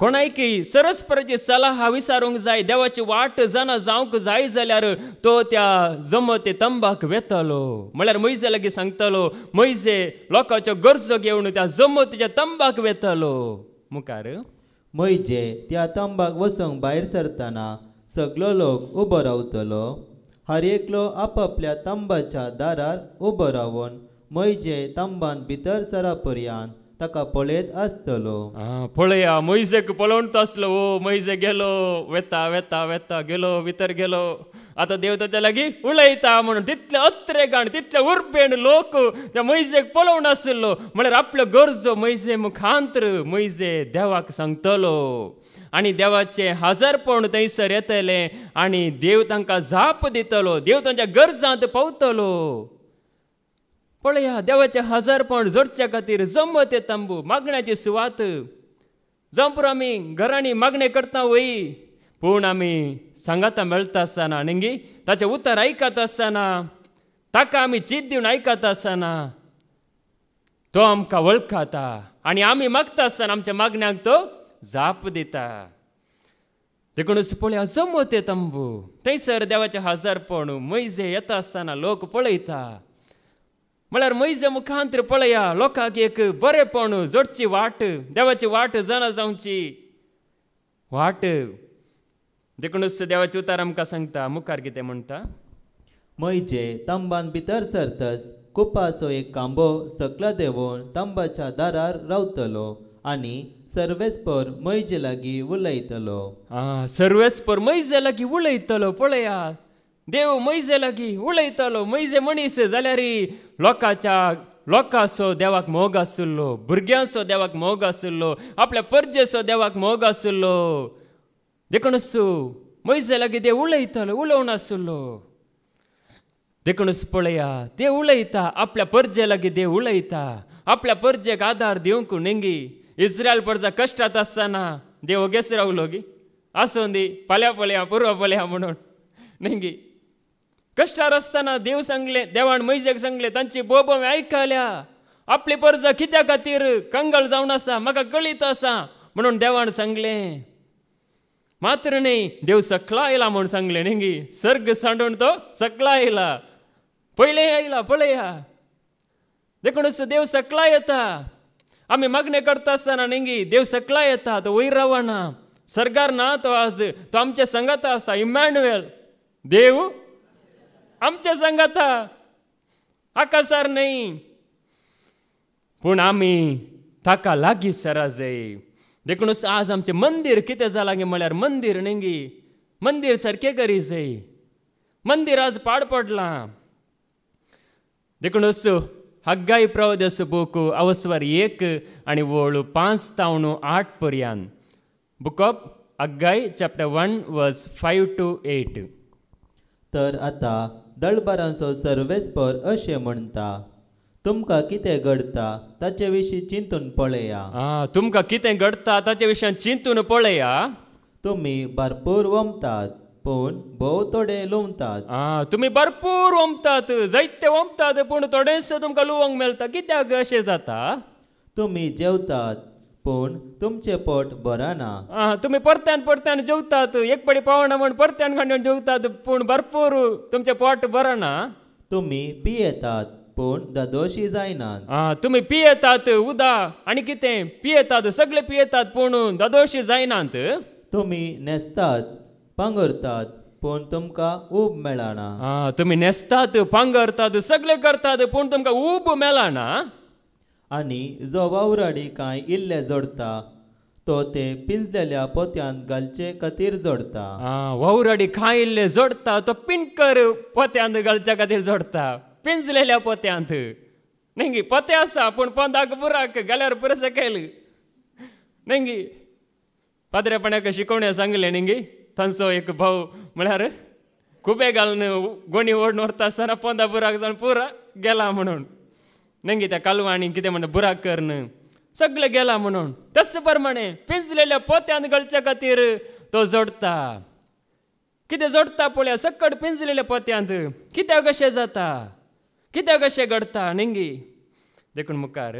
कोणायकी सरस्पराची सलाह विचारूंक जाय देवाची वाट जाणा जावंक जाय जाल्यार तो त्या जमते तंबाक वेतलो म्हळ्यार मैजे लागी सांगतलो मैजे लोकांच्यो गरजो घेवन त्या जमतेच्या तंबाक वेतलो मुखार मैजे त्या तंबाक वसंग भायर सरतना सगलो लोक उबो रावतलो हर एकलो आपल्या तांबाच्या दारार उबो रावन मैजे तांबान भितर सरापर्यंत ताका पळयत आसतलो पळया मैजेक पळोवंत आसलो ओ मैजे गेलो वेता वेता वेता गेलो भितर गेलो आता देव त्याच्या लागीं उलयता म्हणून तितले अत्रेगाण तितले उर्पेण लोक त्या मैजेक पळोवन आसलो म्हळ्यार आपल्या गरजो मैजे मुखांत्र मैजे देवाक सांगतलो आणि देवाचे हजारपण थंयसर येतले आणि देव तांकां जाप दितलो देव तांच्या गरजांत पावतलो पळया देवाचे हजारपण जोडच्या खातीर जमत ते तंबू मागण्याची सुवात जमपूर आमी घरांनी मागणे करता वयी पूण आमी सांगाता मेळटा आसतना निंगी ताचें उतर आयकत आसतना ताका आमी चीत दिवन आयकत आसतना तो आमकां वळखाता आनी आमी मागता आसतना आमच्या मागण्यांक तो जाप दिता देखूनच पळय अजमो ते तंबू थंयसर देवाचे हजार पण मैजे येता आसतना लोक पळयता म्हळ्यार मैजे मुखांत्र पळया लोकांक एक बरेपण जोडची वाट देवाची वाट जाणा जावची वाट देखूनच देवाचे उतार आमकां सांगता मुखार कितें म्हणटा मैजे तंबान भितर सरतस कुपाचो एक कांबो सकला देवून तंबाच्या दारार रावतलो आणि सर्वेस्पर मैज लागी उलयतलो आ सर्वेस्पर मैज लागी उलयतलो पळया देव मैजे लागी उलयतलो मैजे मनीस जाल्यार लोकाच्या लोकांसो देवाक मोग आसलो भुरग्यांसो देवाक मोग आसलो आपल्या परजेसो देवाक मोग आसलो देखणस मैजे लागी देव उलयतलो उलोवन आसलो देखूनच पळया देव उलयता आपल्या परजे लागी देव उलयता आपल्या परजेक आधार दिवंक नेंगी असताना देव गेस తస్సాన ದೇವ್ ಗೆಸರವುಲೋಗಿ दे पल्या पल्या पूर्व पल्या म्हणून ನಂಗಿ कष्टार असताना देव सांगले देवान मैजेक सांगले तांची बोबम ऐकल्या आपली पर्ज कित्या खातीर कंगल जाऊन आसा म्हाका कळीत असा म्हणून देवान सांगले मात्र न्ही देव सकला आयला म्हणून सांगले नेंगी सर्ग सांडून तो सकला आयला पहिले आयला पळया देखून देव सकला येता आमी मागणें करता असताना नेंगी देव सकला येता तो वयर सरकार ना तो आज तो आमच्या संगत असा इमॅन्युएल देव आमच्या हाका सर नाही पण आम्ही ताका लागी सरा जाय देखूनच आज आमचें मंदीर कितें जालां गे म्हणल्यावर मंदीर नेंगी मंदिर सारखे करी जाय मंदीर आज पाड पडला देखूनच हग्गाई प्रवदस बुक अवस्वर एक आणि वळू पाच तावणू आठ पर्यान book of Haggai chapter one verse five to eight तर आता दळबारांचो सर्वेस्पर असे म्हणता तुमका किते घडता ताचे विशीं चिंतून पळया हां तुमकां कितें घडटा ताचे विषयी चिंतून पळया तुम्ही भरपूर वमतात पूण भोव थोडे लोमतात आ, तुमी भरपूर ओमतात जैत्य ओमतात पूण थोडेस तुमकां लुवंक मेळटा कित्याक अशें जाता तुम्ही जेवतात पूण तुमचे पोट बरं ना तुम्ही परत्यान परत्यान जेवतात एक पडी पावना म्हण परत्यान खाण जेवतात पूण भरपूर तुमचे पोट ना तुम्ही पियेतात पूण ददोशी जायनात आ, तुमी पियेतात उदा आणि कितें पियेतात सगळे पियेतात पूण ददोशी जायनात तुम्ही न्हेसतात पांगरतात पण तुमकां ऊब मेळना आ, तुमी नेसतात पांगरतात सगळे करतात पण तुमकां उब मेळना आनी जो वावराडी कांय इल्ले जोडता तो ते पिंजलेल्या पोत्यान घालचे खातीर जोडता वावराडी कांय इल्ले जोडता तो पिंकर पोत्यान घालच्या खातीर जोडता पिंजलेल्या पोत्यांत न्ही पोतें आसा पूण पोंदाक बुराक गेल्यार पुरो सकयल नेंगी पाद्रेपणाक शिकवण्या सांगले नेंगी तांचो एक भाऊ म्हळ्यार खुबे घालून गोणी ओढून व्हरता आसतना पोंदा बुराक जाण पुरा गेला म्हणून नंगी त्या कालवाणी कितें म्हणटा बुराक कर न्हय गेला म्हणून तस प्रमाणे पिंजलेल्या पोत्यान घालच्या खातीर तो जोडता कितें जोडता पळया सक्कड पिंजलेल्या पोत्यांत कित्याक कशें जाता कित्याक कशें घडता नेंगी देखून मुखार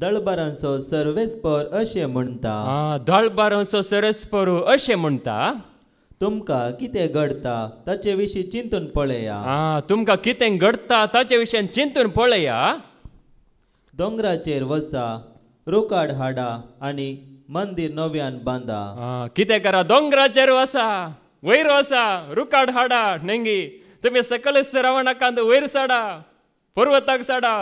दळबारांचो सर्वेस्पर अशें म्हणटा आ, दळबारांचो सरस्परू अशें म्हणटा तुमकां कितें घडता ताचे विशीं चिंतून पळया आ, तुमकां कितें घडता ताचे विषय चिंतून पळया दोंगराचेर वसा रोकाड हाडा आनी मंदिर नव्यान बांदा आ, कितें करा दोंगराचेर वसा वयर वसा रुकाड हाडा नेंगी तुमी सकयल सराव कांद वयर साडा पर्वताक साडा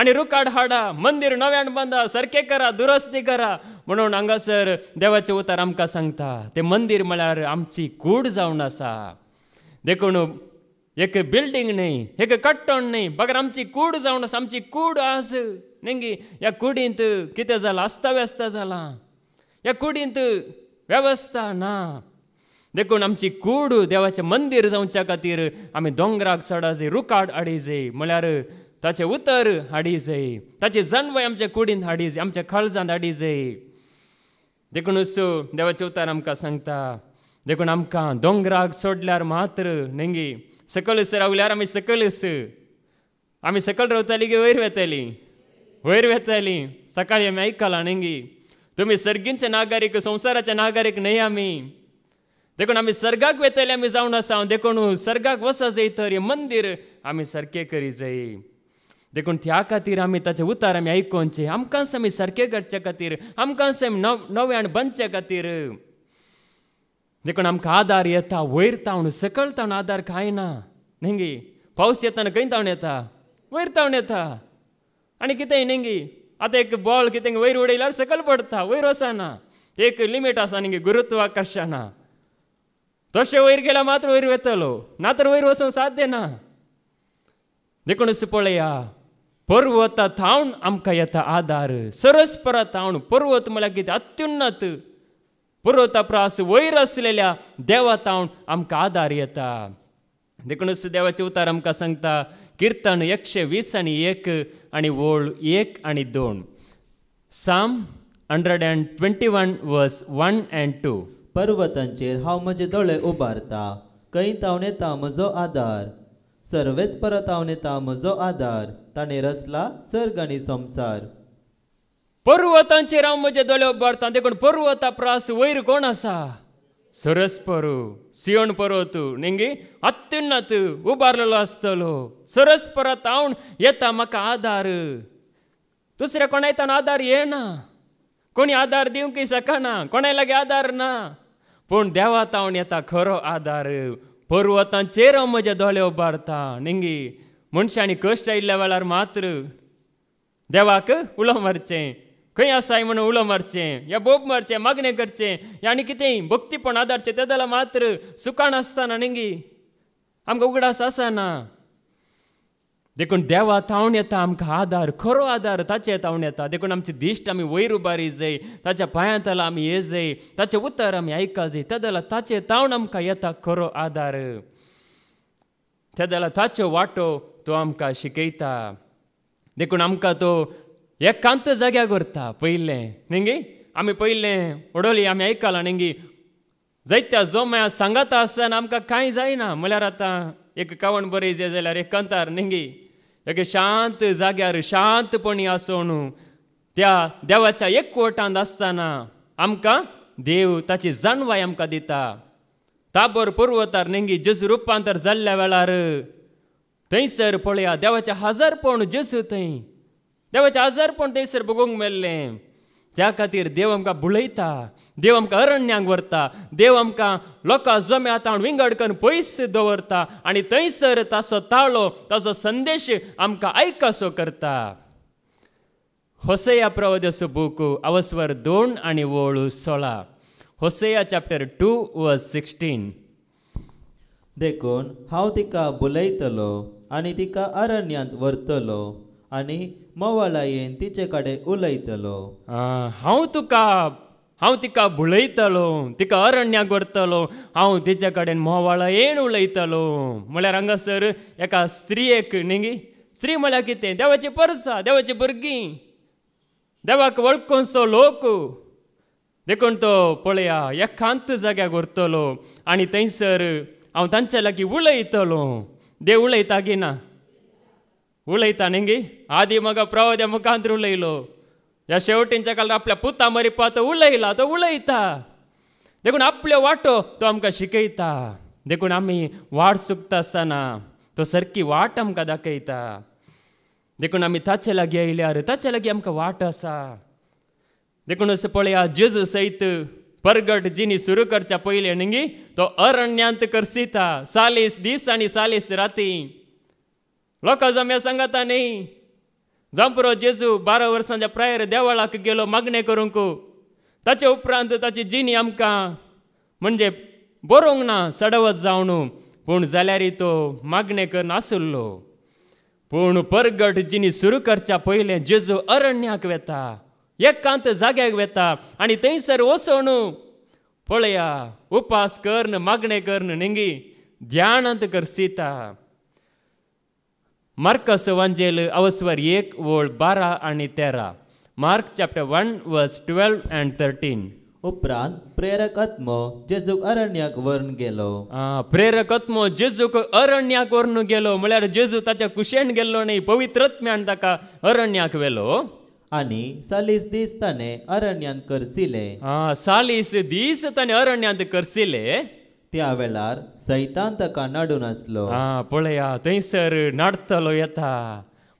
आणि रुकाड हाडा मंदिर नव्यान बांधा सरके करा दुरुस्ती करा म्हणून हांगासर देवाचे उतार आमकां सांगता ते मंदिर म्हळ्यार आमची कूड जावन आसा देखून एक बिल्डींग न्ही एक कट्टण न्ही बगर आमची कूड जावन आसा आमची कूड आस नेंगी ह्या कुडींत कितें जालां अस्ताव्यस्त जालां ह्या कुडींत वेवस्था ना देखून आमची कूड देवाचें मंदीर जावच्या खातीर आमी दोंगराक जाय रुकाड आडीजे म्हळ्यार ताचे उतर हाडी जाई ताचे जन्म आमच्या कुडीन हाडी जाय आमच्या काळजांत हाडी जाय देखूनच देवाचे उतार आमकां सांगता देखून आमकां दोंगराक सोडल्यार मात्र नेंगी सकलस रावल्यार आमी सकलस आमी सकयल रावतालीं की वयर वेताली वयर वेतालीं सकाळीं आमी आयकलां नेंगी तुम्ही सर्गींचे नागरीक संवसाराचे नागरीक न्हय आमी देखून आमी सर्गाक वेतले आमी जावन आसा देखून सर्गाक वसा जाय तर हे मंदीर आमी सारकें करी जाय देखून त्या खातीर आमी ताचे उतार आमी आयकोनचे आमकां आमी सारके करचे खातीर आमकां समी नव नव्यान बनचे खातीर देखून आमकां आदार येता वयर तावन सकयल तावन आदार कांय ना न्हिंगी पावस येताना खंय तावन येता वयर तावन येता आनी कितें न्हिंगी आतां एक बॉल कितें वयर उडयल्यार सकयल पडटा वयर वचना एक लिमीट आसा न्ही गुरुत्वाकर्शणा तशें वयर गेल्यार मात्र वयर वेतलो ना तर वयर वचूंक साध्य ना देखूनच पळया पर्वता थावन आमकां येता आदार सरस्परा थावन पर्वत म्हळ्यार कितें अत्युन्नत पर्वता प्रास वयर आसलेल्या देवा थावन आमकां आदार येता देखूनच देवाचे उतार आमकां सांगता किर्तन एकशे वीस आनी एक आनी ओळ एक आनी दोन Psalm hundred and twenty one verse one and two पर्वतांचेर हांव म्हजे दोळे उबारता खंय तावन येता म्हजो आदार सर्वेच परत येता म्हजो आदार ताणे रचला सर्ग आणि संसार पर्वतांचे राम म्हणजे दोळे उबारता देखून पर्वता प्रास वयर कोण असा सरस परो सिवण पर्वत निंगी अत्युन्नत उभारलेलो आसतलो सरस परत हांव येता म्हाका आधार दुसऱ्या कोणा येताना आदार येना कोणी आदार की शकना कोणा लागीं आदार ना पूण देवा तावण येता खरो आधार पर्वतांचेर हांव म्हजे दोळे उबारता निंगी मनशांनी कश्ट आयिल्ल्या वेळार मात्र देवाक उलो मारचें खंय आसाय म्हणून उलो मारचें या बोब मारचें मागणें करचें या आनी कितेंय भक्तीपण आदारचें तें जाल्यार मात्र सुकाण आसताना नेंगी आमकां उगडास आसना देखून देवा तावन येता आमकां आदार खरो आदार ताचे तावन येता देखून आमची दिश्ट आमी वयर उबारी जाय ताच्या पांयांतला आमी ये जाय ताचे उतार आमी आयका जाय ते जाल्यार ताचे तावन आमकां येता खरो आदार ते जाल्यार ताच्यो वांटो तो आमकां शिकयता देखून आमकां तो एकांत जाग्यार करता पयलें नेंगी आमी पयलें उडोवली आमी आयकलां नेंगी जायत्या जोम्या सांगाता आसतना आमकां कांय जायना म्हळ्यार आतां एक कावण जाय जाल्यार कांतार नेंगी एक शांत जाग्यार शांतपणी आसून त्या देवाच्या एकवटांत आसतना आमकां देव ताची जाणवाय आमकां दिता ताबोर पुर्वतार नेंगी जेजू रुपांतर जाल्ल्या वेळार थंयसर पळया देवाचें हजारपण जेसू थंय देवाचें हजारपण थंयसर बघूंक मेळ्ळें त्या खातीर देव आमकां बुळयता देव आमकां अरण्याक व्हरता देव आमकां लोकां जमे हातान विंगड करून पयस दवरता आनी थंयसर ताचो ताळो ताचो संदेश आमकां आयकसो करता होसया प्रवदसो बूक अवस्वर दोन आनी वळू सोळा होसया चॅप्टर टू व सिक्स्टीन देखून हांव तिका बुलयतलो आणि तिका अरण्यांत व्हरतलो आणि मवाला येन तिचे कडेन उलयतलो हा तुका हा तिका भुलयतलो तिका अरण्याक व्हरतलो हा तिचे कडेन मोवाळा येण उलयतलो म्हळ्यार हांगासर एका स्त्रियेक न्ही स्त्री म्हळ्यार कितें देवाची परसा देवाची भुरगीं देवाक वळखोसो लोक देखून तो पळया एकांत जाग्याक व्हरतलो आनी थंयसर हांव तांचे लागीं उलयतलो ದೇವುಳೈತಾಗಿನ उलयता न्ही आदी मग प्रवाद्या मुखांतर उलयलो ह्या शेवटींच्या काळार आपल्या पुता मरिपा तो उलयला तो उलयता देखून आपल्यो वाटो तो आमकां शिकयता देखून आमी वाट चुकता आसतना तो सारकी वाट आमकां दाखयता देखून आमी ताचे लागीं आयल्यार ताचे लागीं आमकां वाट आसा देखून असो पळया जेजू सयत परगट जिनी सुरू करच्या पहिले न्ही तो अरण्यांत करसिता सालीस दीस आणि सालीस राती लोक जम्या सांगाता न्ही जांपरो जेजू बारा वर्सांच्या प्रायर देवळाक गेलो मागणें करूंक ताचे उपरांत ताची जिनी आमकां म्हणजे बरोवंक ना सडवत जावन पूण जाल्यारय तो मागणें करनासुल्लो पूण परगट जिनी सुरू करच्या पयलें जेजू अरण्याक वेता एकांत जाग्याक वेता आनी थंयसर वचून पळया उपास करन मागणें करन निंगी ध्यानांत करसिता मार्कस वांजेल अवस्वर एक वळ बारा आणि तेरा Mark chapter one verse twelve and thirteen उपरांत प्रेरकत्म जेजूक अरण्याक वर्ण गेलो प्रेरकत्म जेजूक अरण्याक वर्ण गेलो म्हळ्यार जेजू ताच्या कुशेन गेल्लो न्ही पवित्रत्म्यान ताका अरण्याक वेलो आणि सालीस दीस ताणे अरण्यांत करसिले आ सालीस दीस ताणे अरण्यांत करसिले त्या वेळार सैतान ताका नाडून आसलो आ पळया थंयसर नाडतलो येता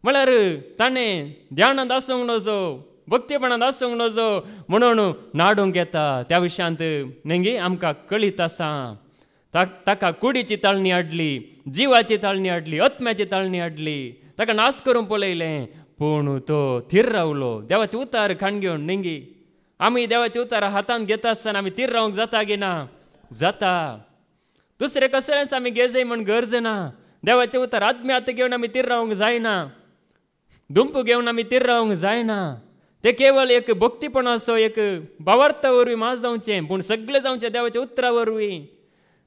म्हळ्यार ताणें ध्यानांत आसूंक नजो भक्तीपणांत आसूंक नजो म्हणून नाडूंक येता त्या विशयांत नेंगी आमकां कळीत आसा ताका कुडीची ताळणी हाडली जिवाची ताळणी हाडली आत्म्याची ताळणी हाडली ताका नाश करूंक पळयलें पूण तो थीर रावलो देवाचे उतार खाण घेवन निंगी आम्ही देवाचे उतार हातान घेता आसतना आम्ही थीर रावंक जाता की ना जाता दुसरे कसलेच आमी गेजय म्हण गरज ना देवाचे उतार आदमी आतां घेवन आमी थीर रावंक जायना दुंप घेवन आमी थीर रावंक जायना ते केवळ एक भक्तीपण असो एक बावार्थावरवी वरवीं मात जावचें पूण सगळें देवाच्या उतरा वरवीं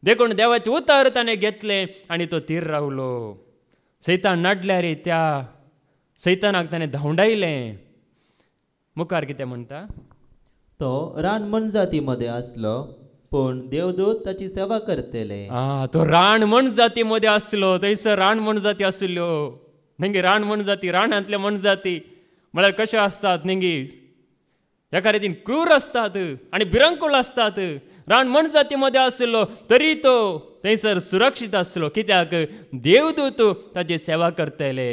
देखून देवाचे उतार ताणें घेतले आणि तो थीर रावलो सैतान नाडल्या रे त्या सैतानाक ताणें धांवडायलें मुखार कितें म्हणटा तो रान मनजाती मध्ये आसलो पण देवदूत ताची सेवा करतले आ तो रान जाती मध्ये आसलो थंयसर रान मनजाती आसल्यो नेंगे रान मनजाती रानांतले जाती म्हळ्यार कशे असतात नेंगे एका रितीन क्रूर असतात आणि बिरंकूळ असतात रान जाती मध्ये आसलो तरी तो थंयसर सुरक्षीत आसलो कित्याक देवदूत ताची सेवा करतले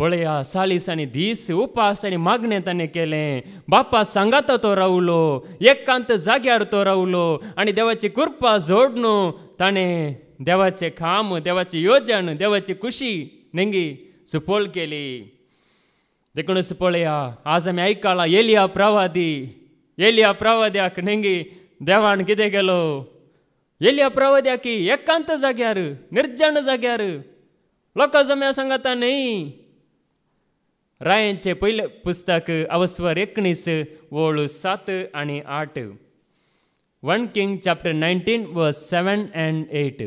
पळया आणि दीस उपास आणि मागणे त्याने केले बापा सांगात तो रावलो एकांत जाग्यार तो रावलो आणि देवाची कृपा जोड न्हू देवाचे देवाचें खाम देवाची येवजण देवाची खुशी नेंगी सुपोल केली देखून पळया आज आम्ही ऐकाला येलिया प्रवादी येलिया प्रवाद्याक नेंगी देवान कितें गेलो येलिया की एकांत जाग्यार निर्जन जाग्यार लोक जम्या सांगता नाही रायांचे पहिले पुस्तक अवस्वर एकोणीस वळ सात आणि आठ वन किंग चॅप्टर नाईन्टीन व सेवन अँड एट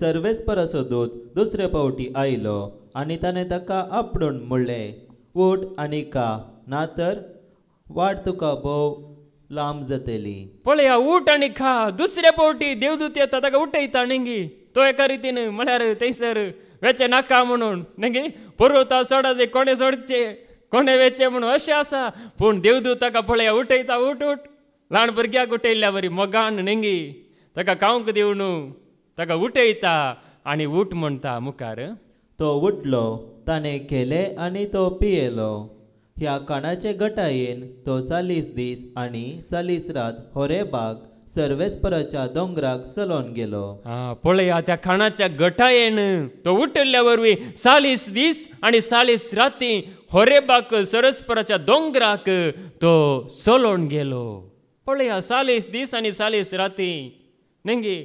सर्वेस परस दूत दुसरे फावटी आयलो आनी ताणें ताका आपडून म्हणलें वट आनी का ना तर वाट तुका भोव लांब जातली पळया ऊट आणि खा दुसऱ्या फावटी देवदूत येता ताका उठयता न्ही तो एका रितीन म्हळ्यार थंयसर वेचे नाका म्हणून नगे पुरवता सोडाचे कोणे सोडचे कोणे वेचे म्हणून अशें आसा पूण ताका पळया उठयता उठ उठ ल्हान भुरग्याक उठयल्या बरी मोगान नेंगी ताका कावंक दिवं न्हू ताका उठयता आणि उठ म्हणटा मुखार तो उठलो ताणें केले आनी तो पियेलो ह्या कणाचे गटायेन तो चालीस दीस आनी चालीस रात बाग सर्वेस्पराच्या दोंगराक चलोन गेलो पळया त्या खाणाच्या गटायेन तो उठल्या वरवी चाळीस दीस आणि चाळीस राती होरेबाक सरस्पराच्या दोंगराक तो चलोन गेलो पळया चाळीस दीस आणि सालीस राती नेंगी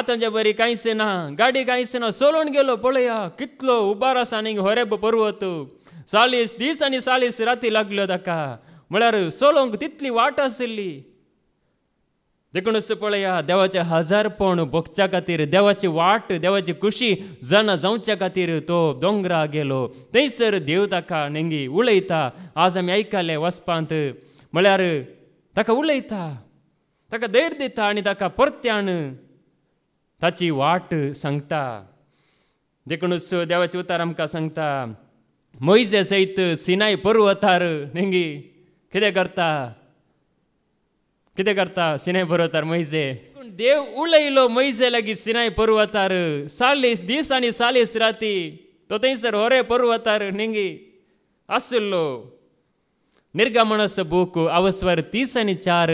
आतांच्या बरी कांयच ना गाडी कांयच ना चलोन गेलो पळया कितलो उबार आसा न्ही होरेब पर्वत चाळीस दीस आणि चाळीस राती लागल्यो ताका म्हळ्यार चलोंक तितली वाट आशिल्ली देखूनच पळया देवाचे हजारपण भोगच्या खातीर देवाची वाट देवाची खुशी जाणा जावच्या खातीर तो दोंगरा गेलो थंयसर देव ताका नेंगी उलयता आज आमी आयकले वचपांत म्हळ्यार ताका उलयता ताका धैर्य दिता आनी ताका परत्यान ताची वाट सांगता देखूनच देवाचे उतार आमकां सांगता मोयजे सयत सिनाय पर्वतार नेंगी कितें करता कितें करता सिनाय पर्वतार मोयजे पूण देव उलयलो मोयजे लागीं सिनाय पर्वतार चाळीस दीस आनी चाळीस राती तो थंयसर होरे पर्वतार निंगी आसलो निर्गमणस बूक अवस्वर तीस आनी चार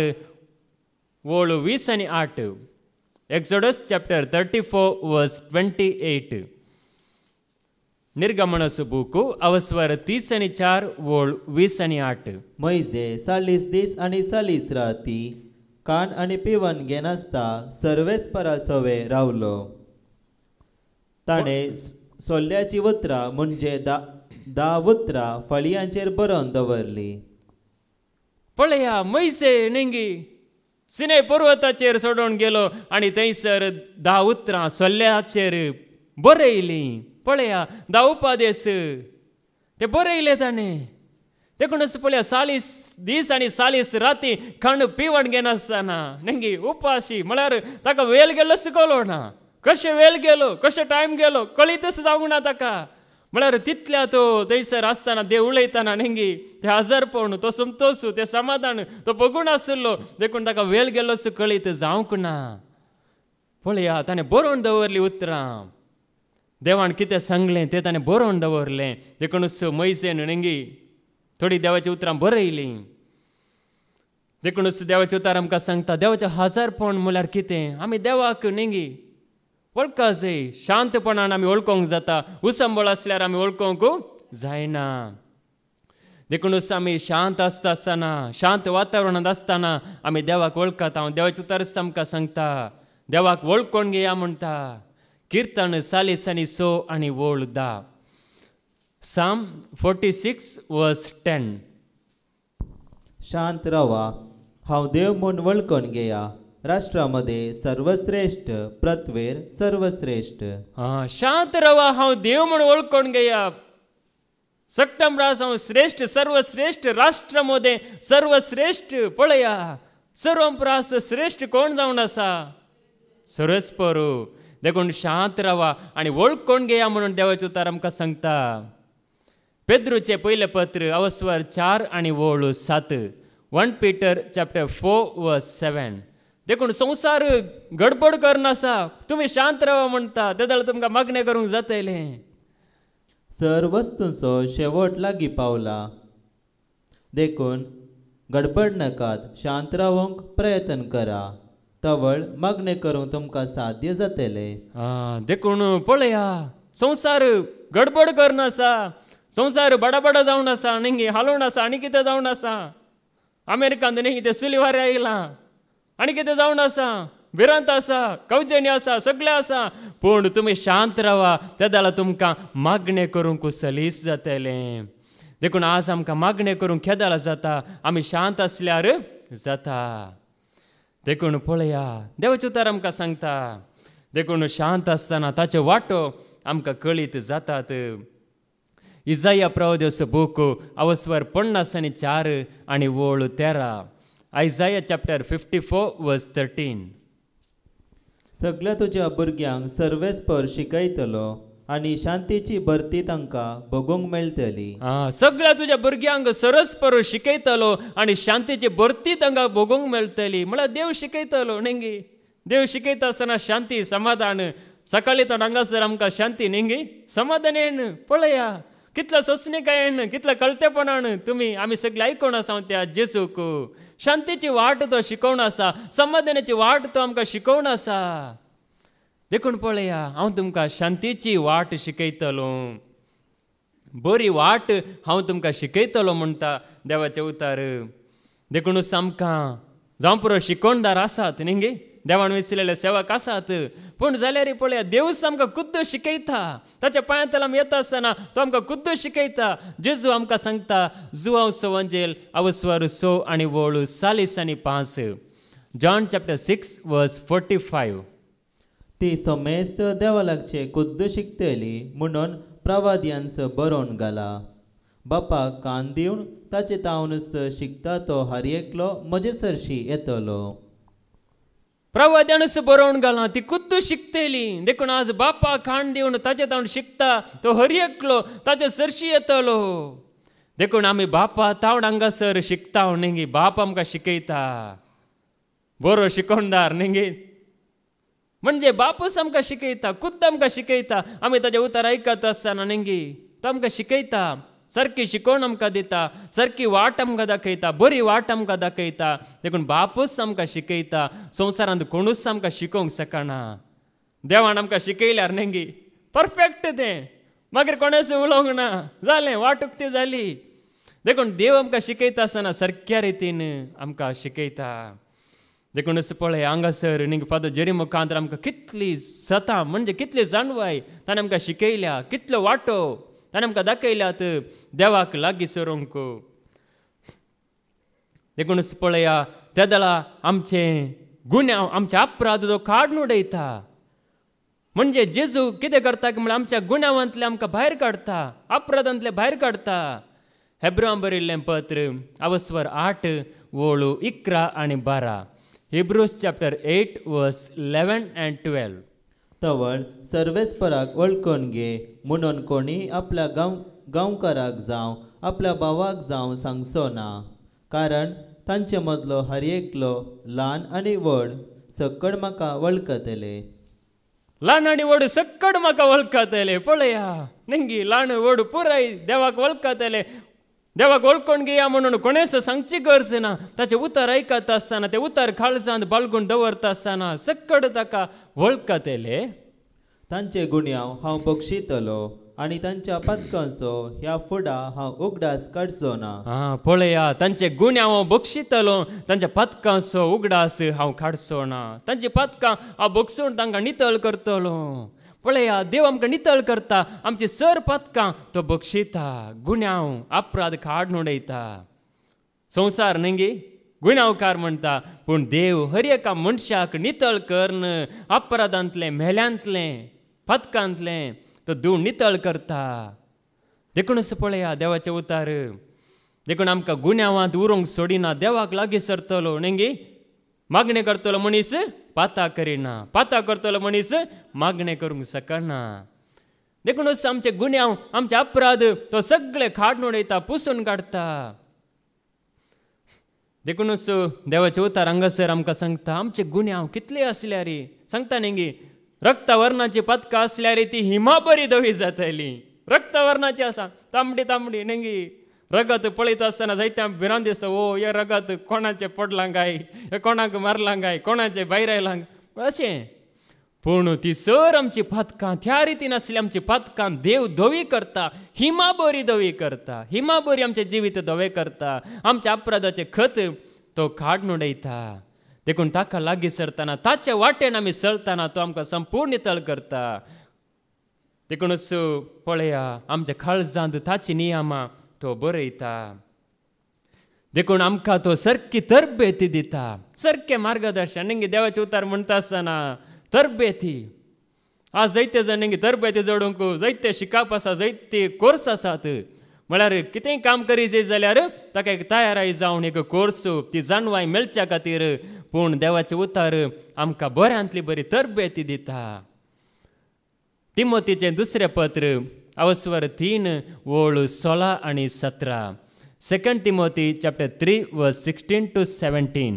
ओळ वीस आनी आठ Exodus chapter thirty four verse twenty eight निर्गमन बुकू अवस्वर तीस आणि चार ओळ वीस आणि आठ मैजे चाळीस दीस आणि सालीस राती कान आणि पिवन घेनासता सर्वेस परासवे रावलो ताणे सोल्ल्याची उतरां म्हणजे दा दा उतरां फळयांचेर बरोवन दवरली पळया मैसे निंगी सिने पर्वताचेर सोडून गेलो आणि थंयसर धा उतरां सोल्ल्याचेर बरयलीं ಪಾ ದೇಸ ಬರೋಯ ತಾನೆ ದಿನಸ್ ಪಾ ಸಾಲ ರಾತಿ ಕಾಣ ಪಿಣಾನ ನಿಂಗೇ ಉಪಾಶಿ ಮೇಲೆ ತಾ ವೇ ಗು ಕೊಳ್ಳಾ ಕಷ್ಟ ಕಷ್ಟ ಟೈಮ ಗೊಲೋ ಕಳೀತ ಜಾಂಕಾ ತಾ ಮೇರೆ ತರತಾನಾಂಗೇ ಹಜಾರಪ ಸುಮತೋಷ ಸಮಾಧಾನ ಬಗುಣ ತೇಲ್ ಗು ಕಳೀತ ಜಾವ ಪಳೆಯ ತಾನೆ ಬರೋಣ ದೌಲಿ ಉತ್ತರ देवान कितें सांगलें तें ताणें बरोवन दवरलें स मैसेन णेंगी थोडीं देवाचीं उतरां बरयलीं देखूनच देवाचे उतार आमकां सांगता देवाचें हजारपण म्हळ्यार कितें आमी देवाक न्हिगी वळखा जाय शांतपणान आमी वळखोंक जाता उसंबळ आसल्यार आमी ओळखोंक जायना देखूनच आमी शांत आसता आसतना शांत वातावरणांत आसतना आमी देवाक वळखता हांव देवाचे उतारच आमकां सांगता देवाक वळखून घेया म्हणटा ಕೀರ್ತನ ಸೋಳ ದಾಟಿ ಹಾಂ ಸರ್ವಶ್ರೇಷ್ಠ್ರೇಷ್ಠ ಸಪ್ತ್ರಾಸ ಹಾಂ ಶ್ರೇಷ್ಠ ಸರ್ವಶ್ರೇಷ್ಠ ರಾಷ್ಟ್ರ ಮೋದ ಸರ್ವಶ್ರೇಷ್ಠ ಪರ್ವಪ್ರಾಸ ಶ್ರೇಷ್ಠ देखून शांत रवा आणि कोण घेया म्हणून देवाचे उतार आमकां सांगता पेद्रूचे पहिले पत्र अवस्वर चार आणि वळ सात वन पीटर चॅप्टर फोर व सेवन देखून संसार गडबड करनासा तुम्ही शांत रावा म्हणता ते जाल्यार तुमकां मागणें करूंक जातले सर वस्तूंचो शेवट लागीं पावला देखून गडबड नाकात शांत रावंक प्रयत्न करा तवळ मागणे करून तुमकां साध्य जातले देखून पळया संसार गडबड आसा संसार बडाबडा जावन आसा आनी हालोवन आसा आनी कितें जावन आसा अमेरिकान न्ही कितें सुलिवार आयला आनी कितें जावन आसा भिरांत आसा कवचणी आसा सगळें आसा पूण तुमी शांत रावा ते जाल्यार तुमकां मागणें करूंक सलीस जातलें देखून आज आमकां मागणें करूंक खेदाला जाता आमी शांत आसल्यार जाता देखून पळया देवच उतार आमकां सांगता देखून शांत आसतना ताचे वाटो आमकां कळीत जातात इजाया प्रवदेस बूक अवस्वर पन्नास आनी चार आनी ओळ तेरा Isaiah chapter fifty four verse thirteen सगळ्या तुज्या भुरग्यांक सर्वेस्पर शिकयतलो आणि शांतीची भरती तांकां भोगूंक मेळटली सगळ्या तुझ्या भुरग्यांक परस शिकयतलो आणि शांतीची भरती तांकां भोगूंक मेळटली म्हळ्यार देव शिकयतलो नेंगी देव शिकयता आसतना शांती समाधान सकाळी तर हांगासर आमकां शांती नेंगी येण पळया कितल्या येण कितलं कळतेपणान तुम्ही आमी सगळे आयकून आसा त्या जेसूक शांतीची वाट तो शिकवण आसा समाधानाची वाट तो आमकां शिकवण आसा देखून पळया हांव तुमकां शांतीची वाट शिकयतलो बरी वाट हांव तुमकां शिकयतलो म्हणटा देवाचे उतार देखून सामकां जावं पुरो शिकोणदार आसात न्ही गे देवान विसरलेले सेवक आसात पूण जाल्यार पळया देव आमकां कुद्द शिकयता ताच्या पांयांत आमी येता आसतना तो आमकां खुद्द शिकयता जेजू आमकां सांगता जुवांव सवंजेल अवस्वर सो आनी वळू सालीस आनी पांच John chapter six verse forty five ती समेस्त देवा लागचे खुद्द शिकतली म्हणून प्रवाद्यांस बरोवन घाला बापा कान दिवन ताचे तावनस शिकता तो हर एकलो म्हजे सरशी येतलो प्रवाद्यानस बरोवन घाला ती कुत्तू शिकतली देखून आज बापा खाण देऊन ताचे तावण शिकता तो हर एकलो ताचे सरशी येतलो देखून आम्ही बापा हांगा सर शिकता बाप आमकां शिकयता बरो शिकोणदार न्ही म्हणजे शिकयता शिकयता आमी ताजे उतर ಅಮಿತ आसतना ऐकत तो आमकां शिकयता सारकी सरकी आमकां दिता सरकी वाट आमकां दाखयता बरी वाट आमकां दाखयता देखून बापूच आमकां शिकयता संवसारांत कोणूच आमकां शिकोवंक शकना देवान आमकां शिकयल्यार नेंगी परफेक्ट तें मागीर कोणाच उलोवंक ना जालें वाटूक ती जाली देखून देव आमकां शिकयता आसतना सारक्या रितीन आमकां शिकयता देखून अशें पळय हांगासर आनीक फादर जेरी मुखांतर आमकां कितली सतां म्हणजे कितली जाणवाय ताणें आमकां शिकयल्या कितलो वांटो ताणें आमकां दाखयल्यात देवाक लागीं सरूंक देखूनच पळया तेदला आमचे गुन्यांव आमचे अपराध तो काडून उडयता म्हणजे जेजू कितें करता की म्हणल्यार आमच्या गुन्यांवांतले आमकां भायर काढता अपराधांतले भायर काढता हेब्रां बरयल्लें पत्र अवस्वर आठ वळू इकरा आनी बारा Hebrews chapter eight verse eleven and twelve तवण सर्वेस्पराक वळखून घे म्हणून कोणी आपल्या गांव गांवकाराक जावं आपल्या भावाक जावं सांगचो ना कारण तांचे मदलो हर एकलो ल्हान आनी व्हड सकड म्हाका वळखतले ल्हान आनी व्हड सकड म्हाका वळखतले पळया नेंगी ल्हान व्हड पुराय देवाक वळखतले देवा ओळखून घेया म्हणून कोणेस सांगची गरज ना ताचे उतार ऐकत असताना ते उतार खालसांत बाळगून दवरता आसतना सक्कड ताका वळखतेले तांचे गुन्यांव हांव बक्षितलो आणि तांच्या पदकांचो ह्या फुडा हांव उगडास काडचो ना हा पळया तांचे गुण्याव हांव बक्षितलो तांच्या पदकांचो उगडास हांव काडचो ना तांची पदकां हांव बक्षून तांकां नितळ करतलो पळया देव आमकां नितळ करता आमचे सर पदकां तो बक्षिता गुन्यांव अपराध काड उडयता संवसार न्ही गुन्यांवकार म्हणटा पूण देव हर एका मनशाक नितळ करन अपराधांतलें मेल्यांतले पदकांतलें तो देव नितळ करता देखूनच पळया देवाचे उतार देखून आमकां गुन्यांवांत उरूंक सोडिना देवाक लागीं सरतलो न्ही मागणी करतलो मनीस पाता करीना पाता करतलो मनीस मागणें करूंक शकना देखूनच आमचे गुन्यांव आमचे अपराध तो सगळे खाडून उडयता पुसून काडटा देखूनच देवाचे उतार हांगासर आमकां सांगता आमचे गुन्यांव कितले आसल्या रे सांगता नेगी रक्तवर्णाची पदकां आसल्या रे ती हिमा बरी दवी जाताली रक्तवर्णाची आसा तांबडी तांबडी नेंगी रगत पळयत आसतना जायत्या भिरांत दिसता ओ हे रगत कोणाचे पडलां गाय हे कोणाक मारलां काय कोणाचे भायर आयलां अशें पूण ती सर आमची पातकां त्या रितीन आसली आमची पातकां देव धवी करता हिमा बरी धवी करता हिमा बरी आमचें जिवीत धवे करता आमच्या अपराधाचें खत तो काडून उडयता देखून ताका लागीं सरतना ताचे वाटेन आमी सरतना तो आमकां संपूर्ण नितळ करता देखूनच पळया आमच्या काळजांत ताची नियमां तो बरयता देखून आमकां तो सारकी तरबेती दिता सारकें मार्गदर्शन नेंगी देवाचे उतार म्हणटा आसतना तरबेती आज जैते जाणांगी तरबेती जोडूंक जायते शिकप आसा जैते कोर्स आसात म्हळ्यार कितेंय काम करी जाय जाल्यार ताका एक तयाराय जावन एक कोर्स ती जाणवाय मेळच्या खातीर पूण देवाचे उतार आमकां बऱ्यांतली बरी तरबेती दिता तिमोतीचें दुसरें पत्र ಅವಸ್ವರ ತೀನ್ ಓಳು ಸೊಲ ಅಣಿ ಸತ್ರ सेकंड ತಿಮೋತಿ चैप्टर थ्री ವ ಸಿಕ್ಸ್ಟೀन टू सेवेंटीन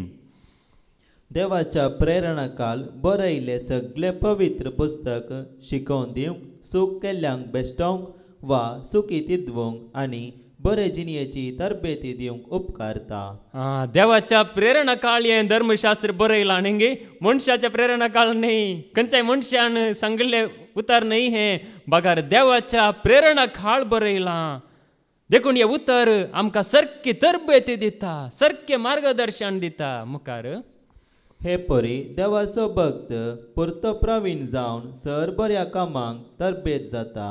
देवाच्या प्रेरणा काल बरं इल्लें सगळे पवित्र पुस्तक शिकोवन दिवंक सूख केल्ल्यांक बेश्टोवंक वा सुखी तिद्वंक आनी बरे जिणेची तरबेती दिवंक उपकारता देवाच्या प्रेरणा काळ ये धर्मशास्त्र बरयलां न्ही मनशाच्या प्रेरणा काळ न्ही खंयच्याय मनशान सांगिल्लें उतर नाही है बगर देवाच्या प्रेरणा खाळ बरयला देखून हे उतर आमकां सर्के तरबेती दिता सरके मार्गदर्शन दिता मुखार हे परी देवाचो भक्त पुरतो प्रवीण जावन सर बऱ्या कामांक तरबेत जाता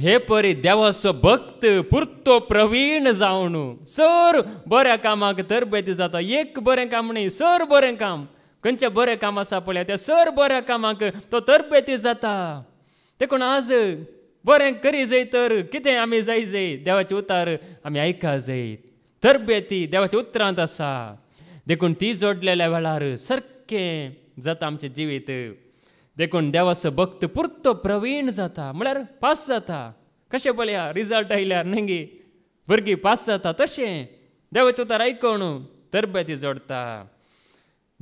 हे परी देवाचो भक्त पुरतो प्रवीण जावन सर बऱ्या कामाक तरबेत जाता एक बरें काम न्ही सर बरें काम खंयचें बरें काम आसा पळय त्या सर बऱ्या कामाक तो तरबेती जाता देखून आज बरें करी जाय तर कितें आमी जाय देवाचे उतार आमी आयका तर तरबेती देवाच्या उतरांत आसा देखून ती जोडलेल्या वेळार सारकें जाता आमचे जिवीत देखून देवाचो भक्त पुरतो प्रवीण जाता म्हळ्यार पास जाता कशें पळया रिजल्ट आयल्यार न्ही भुरगीं पास जाता तशें देवाचे उतार तर तरबेती जोडता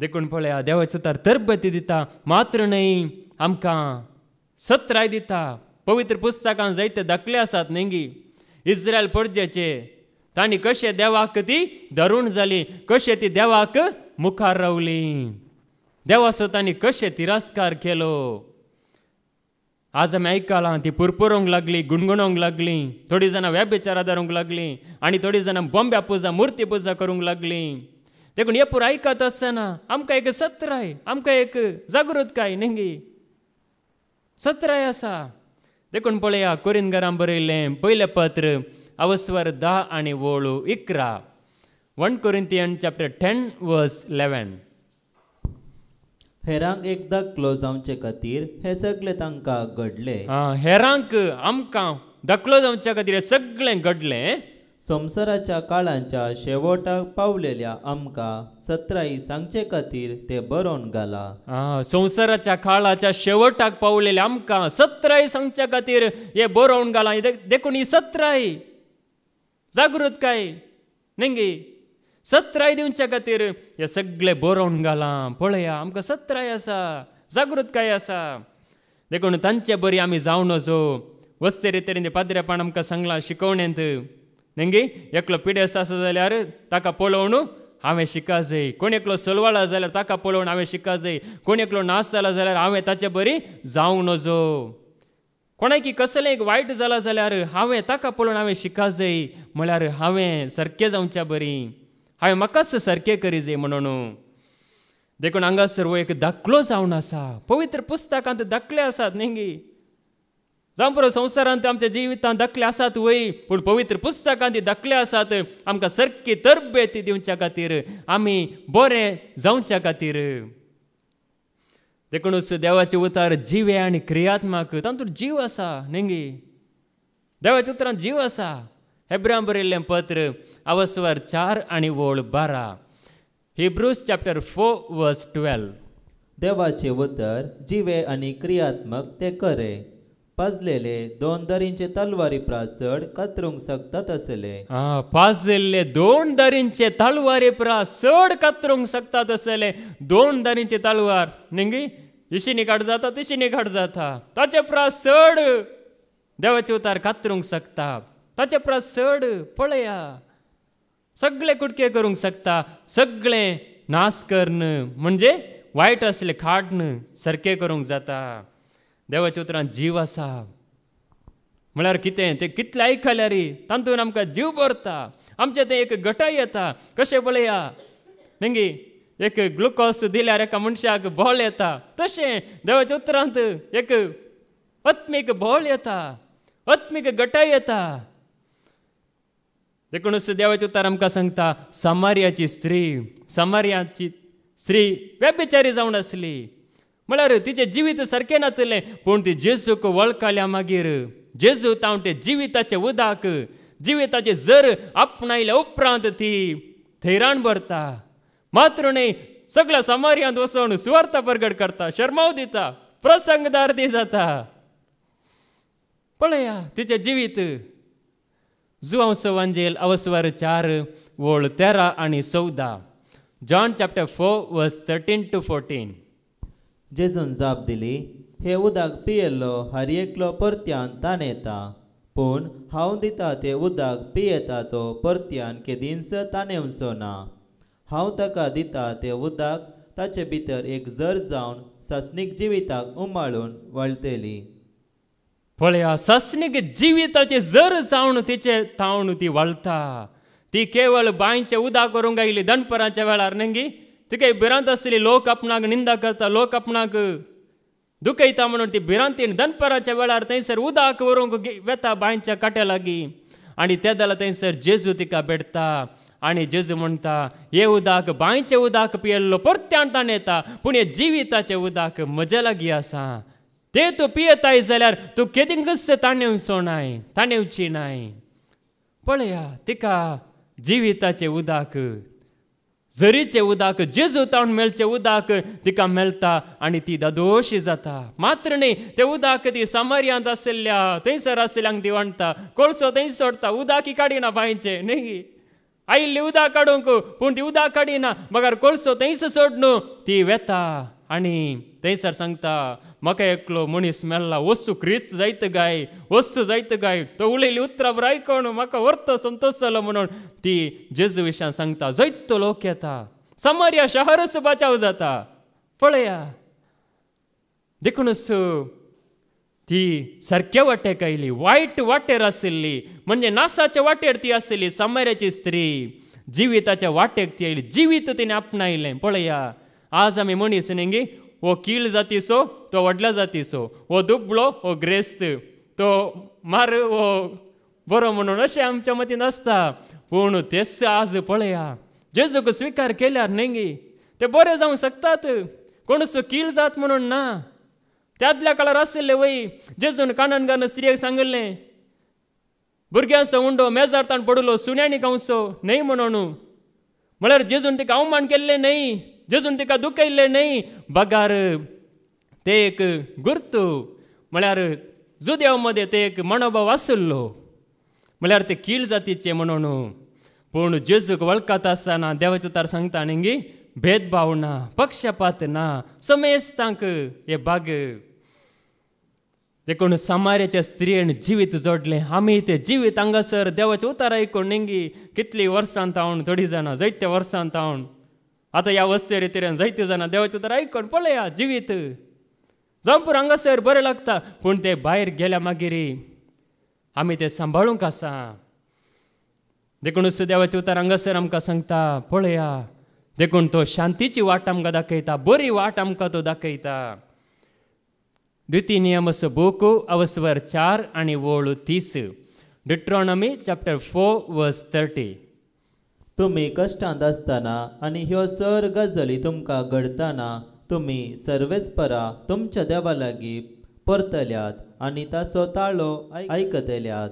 देखून पळया देवाचे उतार तरबेती दिता मात्र न्हय आमकां सत्र दिता पवित्र पुस्तकां जायते दाखले आसात नेंगी इस्रायल पडजेचे तांणी कशे देवाक ती धरून जाली कशे ती देवाक मुखार रावली देवा तांणी कशे तिरस्कार केलो आज आमी आयकलां ती पुरपुरोंक लागली गुणगुणोंक लागली थोडी जाणां व्याभिचार धरूंक लागलीं आनी थोडी जाणां बॉम्ब्या पुजा मुर्ती पुजा करूंक लागलीं देखून हे पुरो आयकत आसतना आमकां एक जागृत आमकां एक जागृतकाय नेंगी सतराय आसा देखून पळया घरां बरयिल्लें पयलें पत्र अवस्वर धा आनी वळू इकरा one Corinthians chapter ten verse eleven हेरांक एकदा क्लोज जावचे खातीर हे सगळे तांकां घडलें हेरांक आमकां धकलो जावच्या खातीर हें सगळें घडलें संवसाराच्या काळांच्या शेवटाक पावलेल्या आमकां सत्राई सांगचे खातीर ते बरोवन घाला संवसाराच्या काळाच्या शेवटाक पावलेल्या आमकां सत्राई सांगचे खातीर हे बरोवन घाला देखून ही सत्राई काय नेंगी सत्राय दिवचे खातीर हे सगळे बरोवन घाला पळया आमकां सत्राय आसा जागृत काय आसा देखून तांचे बरी आमी जावन वचो वस्ते रितेन ते आमकां सांगला शिकवण्यांत ನಂಗೆ एकलो ಪಿಡೆ आसा जाल्यार ताका पळोवन हांवें शिका जाय कोण एकलो सलवाला जाल्यार ताका पळोवन हांवें शिका जाय कोण एकलो नाच जाला जाल्यार हांवें ताचे बरी जावंक नजो कोणाकी कसलें एक वायट जालां जाल्यार हांवें ताका पळोवन हांवें शिका जाय म्हळ्यार हांवें सारकें जावच्या बरी हांवें म्हाकाच सारकें करी जाय म्हणून देखून हांगासर हो एक दाखलो जावन आसा पवित्र पुस्तकांत दाखले आसात न्ही जावं संवसारांत आमच्या जिवितांत दकले आसात वय पूण पवित्र पुस्तकांत ती दखले आसात आमकां सरकी तरबे ती दिवच्या खातीर आमी बरें जावच्या खातीर देखूनच देवाचे उतार जिवे आनी क्रियात्मक तातूंत जीव आसा नेंगी देवाच्या उतरांत जीव आसा हेब्राम बरयल्लें पत्र आवस्वर चार आनी ओळ बारा Hebrews chapter four verse twelve देवाचे उतर जिवे आनी क्रियात्मक ते करे पाजलेले दोन दरींचे तलवारी प्रासड कतरूंक सकतात असले आ, पाजलेले दोन दरींचे तलवारी प्रासड कतरूंक सकतात असले दोन दरींचे तलवार निंगी इशी काट जाता तिशी काट जाता ताचे प्रासड देवाचे उतार कातरूंक सकता ताचे प्रासड पळया सगळे कुडके करूंक सकता सगळे नाश करण म्हणजे वाईट असले खाडन सरके करूंक जाता देवाच्या उतरान जीव आसा म्हळ्यार कितें तें कितलें रे तातूंत आमकां जीव भरता आमचें तें एक गटाय येता कशें पळया नेंगी एक ग्लुकोज दिल्यार एका मनशाक बोळ येता तशें देवाच्या उतरांत एक आत्मीक बोळ येता आत्मीक गटाय येता देखूनच देवाचे उतर आमकां सांगता सामार्याची स्त्री सामार्याची स्त्री वेबिचारी जावन आसली म्हळ्यार तिचें जिवीत सारकें नातलें पूण ती जेजूक वळखल्या मागीर जेजू तावन ते जिविताचे उदाक जिविताचे जर आपणायल्या उपरांत ती थैराण भरता मात्र न्हय सगळ्या समार्यांत वचून सुवार्थ प्रगट करता शर्माव दिता प्रसंगदार ती जाता पळया तिचे जिवीत जुवांस वांजेल अवस्वर चार ओळ तेरा आनी चवदा John chapter four verse thirteen to fourteen जेजून जाप दिली हे उदक पियेल्लो हर एकलो परत्यान येता पूण हांव दिता ते उदक पियेता तो परत्यान केदींच येवचो ना हांव ताका दिता ते उदक ताचे भितर एक जर जावन सस्नीक जिविताक उमाळून वळतली पळया सस्नीक जिविताचे जर जावन तिचे तावण ती वळता ती केवळ बांयचे उदक करूंक आयली दनपराच्या वेळार नंगी तिका भिरांत असली लोक आपणाक निंदा करता लोक आपणाक दुखयता म्हणून ती भिरांतीन दनपराच्या वेळार थंयसर उदक व्हरूंक वेता बांयच्या काट्या लागी आणि ते जाल्यार थंयसर जेजू तिका भेटता आणि जेजू म्हणता हे उदक बांयचे उदक पियेल्लो परत्यान ताण येता पूण हे जिविताचें उदक म्हज्या लागी आसा ते तूं पियेताय जाल्यार तूं केदिंकच ताणेव नाय ताणेवची नाय पळया तिका जिविताचें उदक झरीचे उदक जे तावण मेळचे उदक तिका मेळटा आणि ती ददोशी जाता मात्र न्ही ते उदक ती सामर्यांत आशिल्ल्या थंयसर आशिल्ल्यांक ती कोळसो थंय सोडता उदक काडिना बांयचे न्ही आयिल्ली उदक काडूंक पूण ती उदक काडिना मगर कोळसो थंयस सोड न्हू ती वेता आणि थंयसर सांगता म्हाका एकलो मनीस मेल्ला वस्सू क्रिस्त जायत गाय वस्सू जायत गाय तो उलयली उतराबर आयकण म्हाका व्हरत संतोश जालो म्हणून ती जेजू जेजुविशान सांगता जैतो लोक येता समार्या शहरच बचाव जाता पळया देखूनच ती सारख्या वाटेक आयली वायट वाटेर आशिल्ली म्हणजे नासाच्या वाटेर ती आशिल्ली सामाऱ्याची स्त्री जिविताच्या वाटेक ती आयली जिवीत तिने आपणायलें पळया आज आमी मनीस नेंगी वो कील जाती सो तो जातीचो जाती दुबलो हो दुबळो ग्रेस्त तो मार हो बरो म्हणून अशें आमच्या मतीन आसता पूण तेस आज पळया जेजूक स्विकार केल्यार नेंगी ते बरे जावंक शकतात कोण कील जात म्हणून ना त्यातल्या काळार आशिल्ले वय जेजून कानान घालून स्त्रियेक सांगिल्लें भुरग्यांचो उंडो मेजार ताण पडलो सुन्याणी गांवचो न्हय म्हणून म्हळ्यार जेजून तिका अवमान केल्लें न्हय जेजून तिका दुखयल्लें न्हय बगार ते एक गुर्तू म्हळ्यार जुदेव ते एक मनोभाव आशिल्लो म्हळ्यार ते किल जातीचे म्हणून पूण जेजूक वळखत आसतना देवाचे तर सांगता आनी भेदभाव ना पक्षपात ना समेस तांक हे भाग देखून समारेच्या स्त्रियेन जिवीत जोडले आम्ही ते जिवीत हंगासर देवाचे उतार ऐकून निंगी कितली वर्सां तावण थोडी जाणां जैत्या वर्सां तावण आता ह्या वस्ते रितीन जायतीं जाणां देवाचे उतार ऐकून पळया जिवीत जावपूर हांगासर बरें लागता पूण ते भायर गेल्या मागीर आमी ते सांबाळूंक आसा देखून देवाचे उतार हांगासर आमकां सांगता पळया देखून तो शांतीची वाट आमकां दाखयता बरी वाट आमकां तो दाखयता द्वितीय नियम असो बूक अवस्वर चार आणि वळ तीस Deuteronomy chapter four verse thirty तुम्ही कश्टांत आसतना आनी ह्यो सर गजाली तुमकां घडतना तुम्ही सर्वेच परा तुमच्या देवा लागी परतल्यात आणि ताचो ताळो आयकतल्यात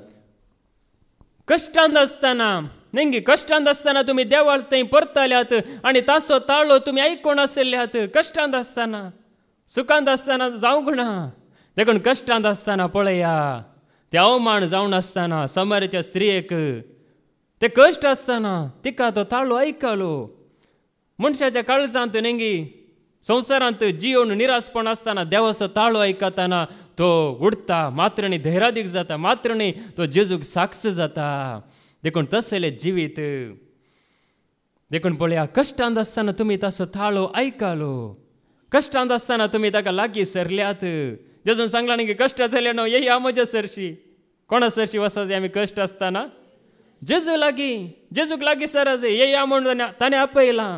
कश्टांत आसतना नेंगी कष्टांत आसतना तुमी देवाळ थंय परतल्यात आणि तासो ताळो तुमी आयकून आशिल्ल्यात कश्टांत आसतना सुखांत आसतना जावंक ना देखून कश्टांत असताना पळया ते अवमान जावन आसतना समाजाच्या स्त्रियेक ते कष्ट असताना तिका तो ताळो ऐकालो मनशाच्या काळजांत नेंगी संसारात जीवन निराशपण असताना देवाचा ताळो ऐकताना तो उडता मात्र धैराधिक जाता मात्र जेजूक साक्ष जाता देखून तसले जिवीत देखून पळया कष्टांत असताना तुम्ही तसं ताळो ऐकालो कष्टांत असताना तुम्ही त्याला लागी सरल्यात जेजून सांगला की कष्ट झाले न सरशी कोणा सरशी वसा कष्ट असताना जेजू लागी जेजूक लागी सरस त्याने आपला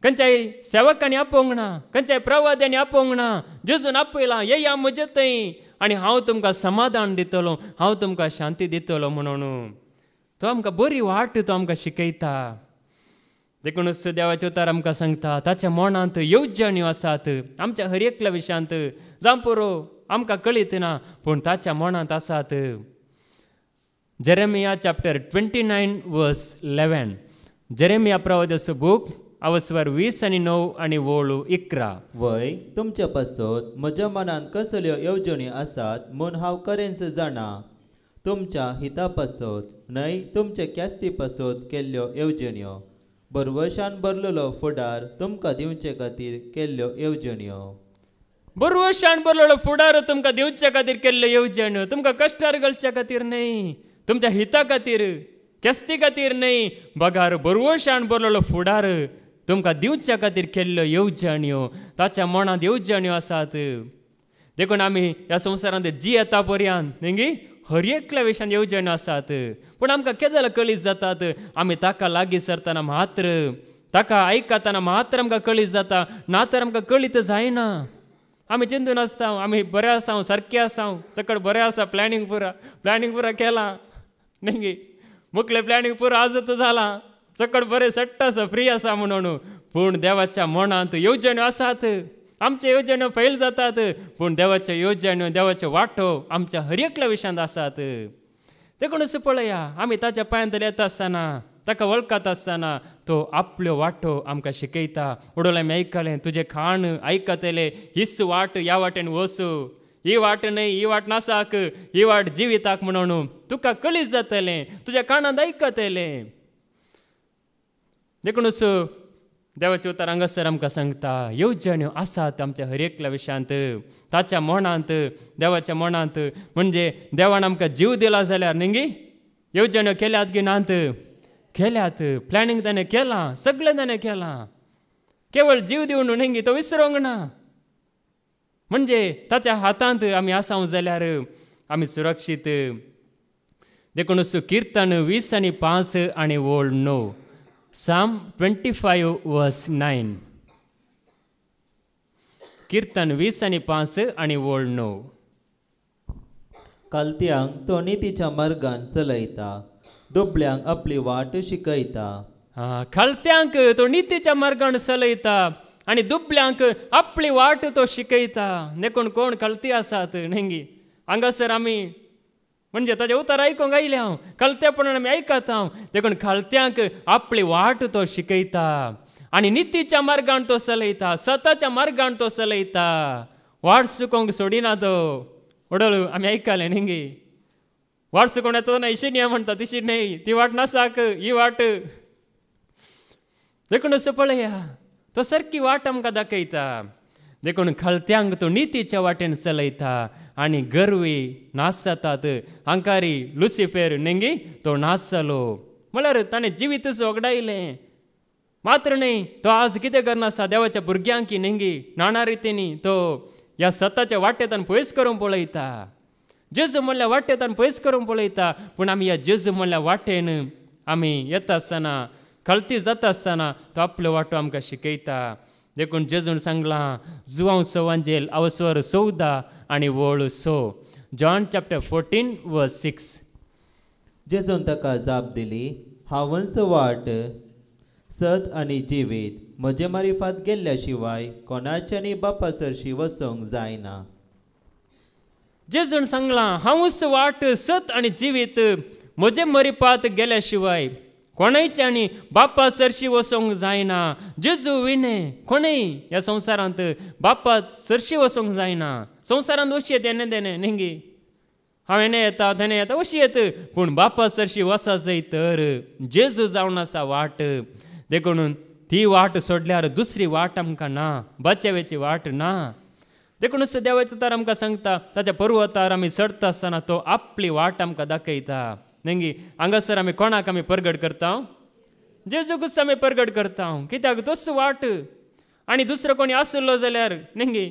आपोवंक ना खंयच्याय प्रवाद्यांनी आपोवंक ना ಜುಜೂन आपयलां येया म्हजे थंय आनी हांव तुमकां समाधान दितलो हांव तुमकां शांती दितलो म्हणून तो आमकां बरी वाट तो आमकां शिकयता देखून देवाचे उतार आमकां सांगता ताच्या मोणांत येवजण्यो आसात आमच्या हर एकल्या विशयांत जावं पुरो आमकां कळीत ना पूण ताच्या मोणांत आसात Jeremiah chapter twenty nine verse eleven Jeremiah प्रवाद्याचो बूक अवस्वर वीस आणि णव आणि वोळू इकरा वय तुमच्या पासत म्हज्या मनांत कसल्यो येवजणी आसात म्हूण हांव करेन्स जाणा तुमच्या हिता पासत न्हय तुमचे क्यास्ती पासत केल्ल्यो येवजण्यो बरवशान बरलेलो फुडार तुमकां दिवचे खातीर केल्ल्यो येवजण्यो बरवशान बरलेलो फुडार तुमकां दिवचे खातीर केल्ल्यो येवजण्यो तुमकां कश्टार घालचे खातीर न्हय तुमच्या हिता खातीर केस्ती खातीर न्हय बगार बरवशान बरलेलो फुडार तुमकां दिवच्या खातीर केल्ल्यो येवजण्यो ताच्या मनांत येवजण्यो आणयो आसात देखून आमी ह्या संवसारांत जी येता पर्यंत न्ही हर एकल्या विशयान येवजण्यो आणयो आसात पूण आमकां केदल कळीस जातात आमी ताका लागीं सरतना मात्र ताका आयकताना मात्र आमकां कळीस जाता ना तर आमकां कळीत जायना आमी चिंतून आसता आमी बरें आसा हांव सारकें आसा हांव बरें आसा प्लॅनिंग पुरा प्लॅनिंग पुरा केलां न्ही मुकलें प्लॅनिंग पुरो आजत जालां सकड बरें सट्टास फ्री आसा म्हणून पूण देवाच्या मनांत येवजण्यो आसात आमचे येवजण्यो फैल जातात पूण देवाच्या येवजण्यो देवाचे वाटो आमच्या हर एकल्या विशयांत आसात असं पळया आम्ही ताच्या पांयांत येता आसतना ताका वळखता आसतना तो आपल्यो वाटो आमकां शिकयता उडोल आमी आयकलें तुजें खाण आयकतले हीच वाट ह्या वाटेन वस ही वाट न्हय ही वाट नासाक ही वाट जिविताक म्हणून तुका कळीस जातलें तुज्या कानांत आयकतलें देखूनच देवाचे उतार हंगासर आमकां सांगता येवजण्यो आसात आमच्या एकल्या विशयांत ताच्या मोणांत देवाच्या मोणांत म्हणजे देवान आमकां जीव दिला जाल्यार न्ही येवजण्यो केल्यात की नात केल्यात प्लॅनिंग ताणें केलां सगळें ताणें केलां केवळ जीव दिवन न्ही तो विसरोंक ना म्हणजे ताच्या हातांत आमी आसाव जाल्यार आमी सुरक्षीत देखूनच कीर्तन वीस आनी पांच आनी ओल्ड णव Psalm 25 verse 9. कीर्तन वीस आणि पाच आणि वळ णव कालत्यांक तोणी तिच्या मार्गान चलयता दुबळ्यांक आपली वाट शिकयता हा खालत्यांक तो नितीच्या मार्गान चलयता आणि दुबळ्यांक आपली वाट तो शिकयता देखून कोण कलती आसात नेंगी हांगासर आमी म्हणजे ताजे उतार आयकोंक आयले हांव खलतेपणान आमी आयकता हांव देखून खालत्यांक आपली वाट तो शिकयता आनी नितीच्या मार्गान तो चलयता सताच्या मार्गान तो चलयता वाट सुकोंक सोडिना तो उडोळू आमी आयकले न्ही गे वाट चुकोवन येता इशिनी म्हणटा तिशी न्हय ती वाट नासाक ही वाट देखून असो पळया तो सारकी वाट आमकां दाखयता देखून खळत्यांग तो नितीच्या वाटेन चलयता आणि गर्वी नाश जातात हांकारी लुसिफेर नेंगी तो नाश जालो म्हळ्यार ताणें जिवीतच वगडायलें मात्र न्ही तो आज कितें आसा देवाच्या भुरग्यांक नेंगी नाना रितीनी तो ह्या सताच्या वाटेतान पयस करूंक पळयता जेजू म्हणल्या वाटेतान पयस करूंक पळयता पूण आमी ह्या जेजू म्हणल्या वाटेन आमी येता आसतना खलती जाता आसतना तो आपलो वाटो आमकां शिकयता देखून जेजून सांगला जुवांव सवांजेल अवसर सौदा आणि वळ सो जॉन चॅप्टर फोर्टीन व सिक्स जेजून ताका जाप दिली वंस वाट सत आणि जिवीत म्हजे मारिफात गेल्ल्या शिवाय कोणाच्यानी सरशी वसोंक जायना जेजून सांगला हांवूच वाट सत आणि जिवीत म्हजे मरिपात गेल्या शिवाय कोणाच्यानी बाप्पा सरशी वसोंक जायना जेजू विणे कोणी ह्या संवसारांत बाप्पा सरशी वसोंक जायना संवसारांत वशी येत येणे देणे नेंगी हांव येणे येता तेणे येता वशी येत पूण बाप्पा सरशी वसा जाय तर जेजू जावन आसा वाट देखून ती वाट सोडल्यार दुसरी वाट आमकां ना बचावेची वाट ना सद्या वयता तर आमकां सांगता ताच्या पर्वतार आमी चडता आसतना तो आपली वाट आमकां दाखयता नहीं हंगासर आमी कोणाक आमी परगड करता जेजूकूच आमी परगड करता कित्याक तस वाट आनी दुसरो कोणी आसलो जाल्यार नेंगी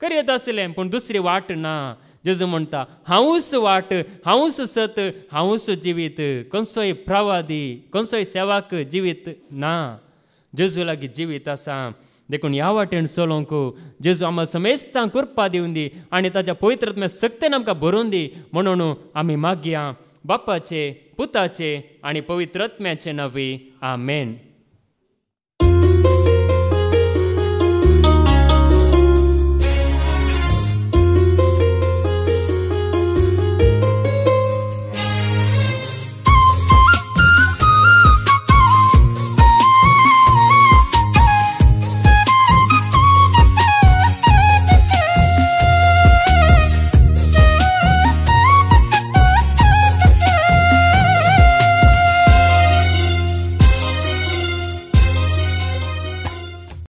करयत आसलें पूण दुसरी वाट ना जेजू म्हणटा हांवूच वाट हांवूच सत हांवूच जिवीत कसोय प्रवादी कसोय सेवाक जिवीत ना जेजू लागी जिवीत आसा देखून ह्या वाटेन चलोंक जेजू आमकां समेस्तां कुर्पा दिवन दी आनी ताच्या पवित्रत्म्या सक्तेन आमकां भरून दी म्हणून आमी मागया बाप्पाचे पुताचे आणि पवित्रत्म्याचे नव्हे आमेन